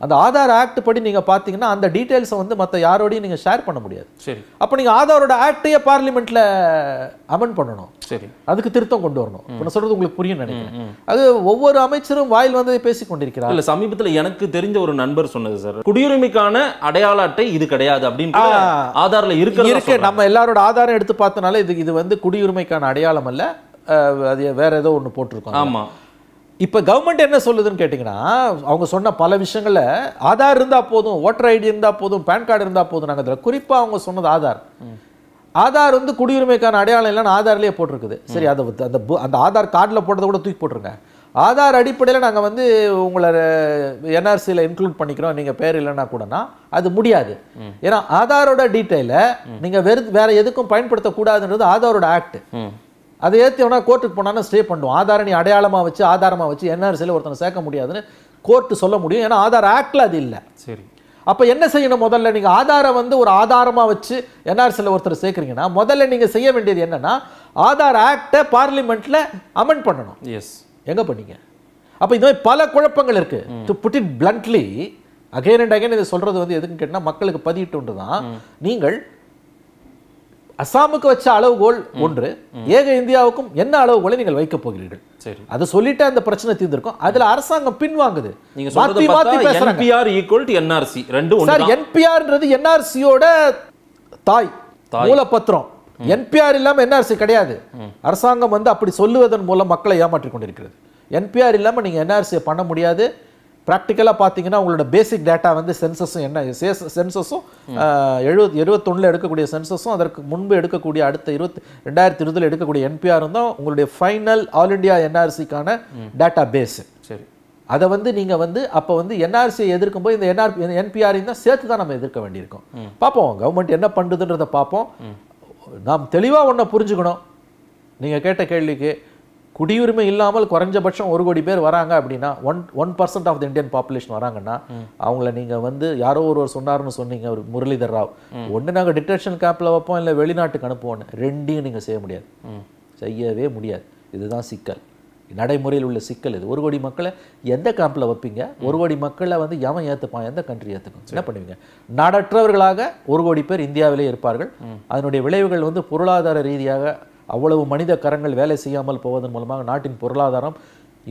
அந்த ஆதார் ஆக்ட் படி நீங்க பாத்தீங்கன்னா அந்த டீடைல்ஸ் வந்து மத்த யாரோடையும் நீங்க ஷேர் பண்ண முடியாது சரி அப்ப நீங்க ஆதாரோட ஆக்டையே பார்லிமெண்ட்ல அமெண்ட் பண்ணணும் சரி அதுக்கு திருத்தம் கொண்டு வரணும் நான் சொல்றது உங்களுக்கு புரியும் நினைக்கிறேன் அது ஒவ்வொரு அமைச்சரும் வாயில் வந்து பேசி கொண்டிருக்கிறார் இல்ல சமீபத்துல எனக்கு தெரிஞ்ச ஒரு நண்பர் சொன்னது சார் குடியுரிமைக்கான அடையாள அட்டை இது கிடையாது அப்படின்னு ஆதார்ல இருக்கு இருக்கு நம்ம எல்லாரோட ஆதாரம் எடுத்து பார்த்தனால இது இது வந்து குடியுரிமைக்கான அடையாளம் அல்ல அது வேற ஏதோ ஒன்று போட்டிருக்கோம் ஆமா இப்போ கவர்மெண்ட் என்ன சொல்லுதுன்னு கேட்டிங்கன்னா அவங்க சொன்ன பல விஷயங்களில் ஆதார் இருந்தால் போதும் ஓட்டர் ஐடி இருந்தால் போதும் பேன் கார்டு இருந்தால் போதும் நாங்கள் இதில் குறிப்பாக அவங்க சொன்னது ஆதார் ஆதார் வந்து குடியுரிமைக்கான அடையாளம் இல்லைன்னு ஆதார்லேயே போட்டிருக்குது சரி அதை அந்த அந்த ஆதார் கார்டில் போட்டதை கூட தூக்கி போட்டுருங்க ஆதார் அடிப்படையில் நாங்கள் வந்து உங்களை என்ஆர்சியில் இன்க்ளூட் பண்ணிக்கிறோம் நீங்கள் பேர் இல்லைன்னா கூடனா அது முடியாது ஏன்னா ஆதாரோட டீட்டெயிலை நீங்கள் வெறு வேறு எதுக்கும் பயன்படுத்தக்கூடாதுன்றது ஆதாரோட ஆக்ட் அதை ஏற்றினா கோர்ட்டுக்கு போனாலும் ஸ்டே பண்ணுவோம் ஆதாரணி அடையாளமாக வச்சு ஆதாரமாக வச்சு என்ஆர்சியில் ஒருத்தனை சேர்க்க முடியாதுன்னு கோர்ட்டு சொல்ல முடியும் ஏன்னா ஆதார் ஆக்டில் அது இல்லை சரி அப்போ என்ன செய்யணும் முதல்ல நீங்கள் ஆதாரம் வந்து ஒரு ஆதாரமாக வச்சு என்ஆர்சியில் ஒருத்தர் சேர்க்குறீங்கன்னா முதல்ல நீங்கள் செய்ய வேண்டியது என்னென்னா ஆதார் ஆக்டை பார்லிமெண்ட்டில் அமெண்ட் பண்ணணும் எஸ் எங்கே பண்ணீங்க அப்போ இந்த மாதிரி பல குழப்பங்கள் இருக்குது to put it bluntly again and again இதை சொல்கிறது வந்து எதுக்குன்னு கேட்டால் மக்களுக்கு பதிவிட்டு தான் நீங்கள் அசாமுக்கு வச்ச அளவுகோல் ஒன்று ஏக இந்தியாவுக்கும் என்ன அளவுகோலை நீங்கள் வைக்க போகிறீர்கள் அதை சொல்லிட்டு அந்த பிரச்சனை தீர்ந்திருக்கும் அதுல அரசாங்கம் பின்வாங்குது நீங்க மாத்தி மாத்தி பேசுறாங்க என்பிஆர் ஈக்குவல் டு என்ஆர்சி ரெண்டு சார் என்பிஆர்ன்றது என்ஆர்சியோட தாய் மூலப்பத்திரம் என்பிஆர் இல்லாம என்ஆர்சி கிடையாது அரசாங்கம் வந்து அப்படி சொல்லுவதன் மூலம் மக்களை ஏமாற்றிக் கொண்டிருக்கிறது என்பிஆர் இல்லாம நீங்க என்ஆர்சியை பண்ண முடியாது ப்ராக்டிக்கலாக பார்த்தீங்கன்னா உங்களோட பேசிக் டேட்டா வந்து சென்சஸும் என்ன சென்சஸும் எழுபது எழுபத்தொன்னில் எடுக்கக்கூடிய சென்சஸும் அதற்கு முன்பு எடுக்கக்கூடிய அடுத்த இருபத்தி ரெண்டாயிரத்தி இருபதில் எடுக்கக்கூடிய என்பிஆர் தான் உங்களுடைய ஃபைனல் ஆல் இண்டியா என்ஆர்சிக்கான டேட்டா பேஸு சரி அதை வந்து நீங்கள் வந்து அப்போ வந்து என்ஆர்சியை எதிர்க்கும் போது இந்த என்ஆர் என்பிஆரையும் தான் சேர்த்து தான் நம்ம எதிர்க்க வேண்டியிருக்கோம் பார்ப்போம் கவர்மெண்ட் என்ன பண்ணுதுன்றதை பார்ப்போம் நாம் தெளிவாக ஒன்றை புரிஞ்சுக்கணும் நீங்கள் கேட்ட கேள்விக்கு குடியுரிமை இல்லாமல் குறைஞ்சபட்சம் ஒரு கோடி பேர் வராங்க அப்படின்னா one one percent of the Indian population வராங்கன்னா அவங்கள நீங்கள் வந்து யாரோ ஒருவர் சொன்னார்னு சொன்னீங்க ஒரு முரளிதர் ராவ் ஒன்று நாங்கள் டிடென்ஷன் கேம்பில் வைப்போம் இல்லை வெளிநாட்டுக்கு அனுப்புவோம் ரெண்டையும் நீங்கள் செய்ய முடியாது செய்யவே முடியாது இதுதான் சிக்கல் நடைமுறையில் உள்ள சிக்கல் இது ஒரு கோடி மக்களை எந்த கேம்பில் வைப்பீங்க ஒரு கோடி மக்களை வந்து எவன் ஏற்றுப்பான் எந்த கண்ட்ரி ஏற்றுக்கும் என்ன பண்ணுவீங்க நாடற்றவர்களாக ஒரு கோடி பேர் இந்தியாவிலே இருப்பார்கள் அதனுடைய விளைவுகள் வந்து பொருளாதார ரீதியாக அவ்வளவு மனித கரங்கள் வேலை செய்யாமல் போவதன் மூலமாக நாட்டின் பொருளாதாரம்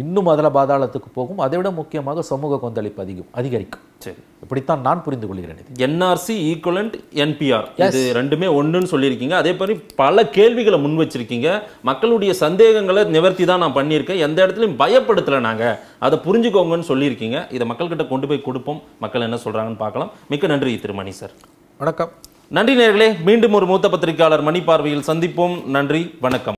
இன்னும் அதில் பாதாளத்துக்கு போகும் அதை விட முக்கியமாக சமூக கொந்தளிப்பு அதிகம் அதிகரிக்கும் சரி இப்படித்தான் நான் புரிந்து கொள்கிறேன் என்ஆர்சி ஈக்குவலண்ட் என்பிஆர் இது ரெண்டுமே ஒன்றுன்னு சொல்லியிருக்கீங்க அதே மாதிரி பல கேள்விகளை முன் வச்சிருக்கீங்க மக்களுடைய சந்தேகங்களை நிவர்த்தி தான் நான் பண்ணியிருக்கேன் எந்த இடத்துலையும் பயப்படுத்தலை நாங்கள் அதை புரிஞ்சுக்கோங்கன்னு சொல்லியிருக்கீங்க இதை மக்கள்கிட்ட கொண்டு போய் கொடுப்போம் மக்கள் என்ன சொல்கிறாங்கன்னு பார்க்கலாம் மிக்க நன்றி திருமணி சார் வணக்கம் நன்றி நேர்களே மீண்டும் ஒரு மூத்த பத்திரிகையாளர் மணி பார்வையில் சந்திப்போம் நன்றி வணக்கம்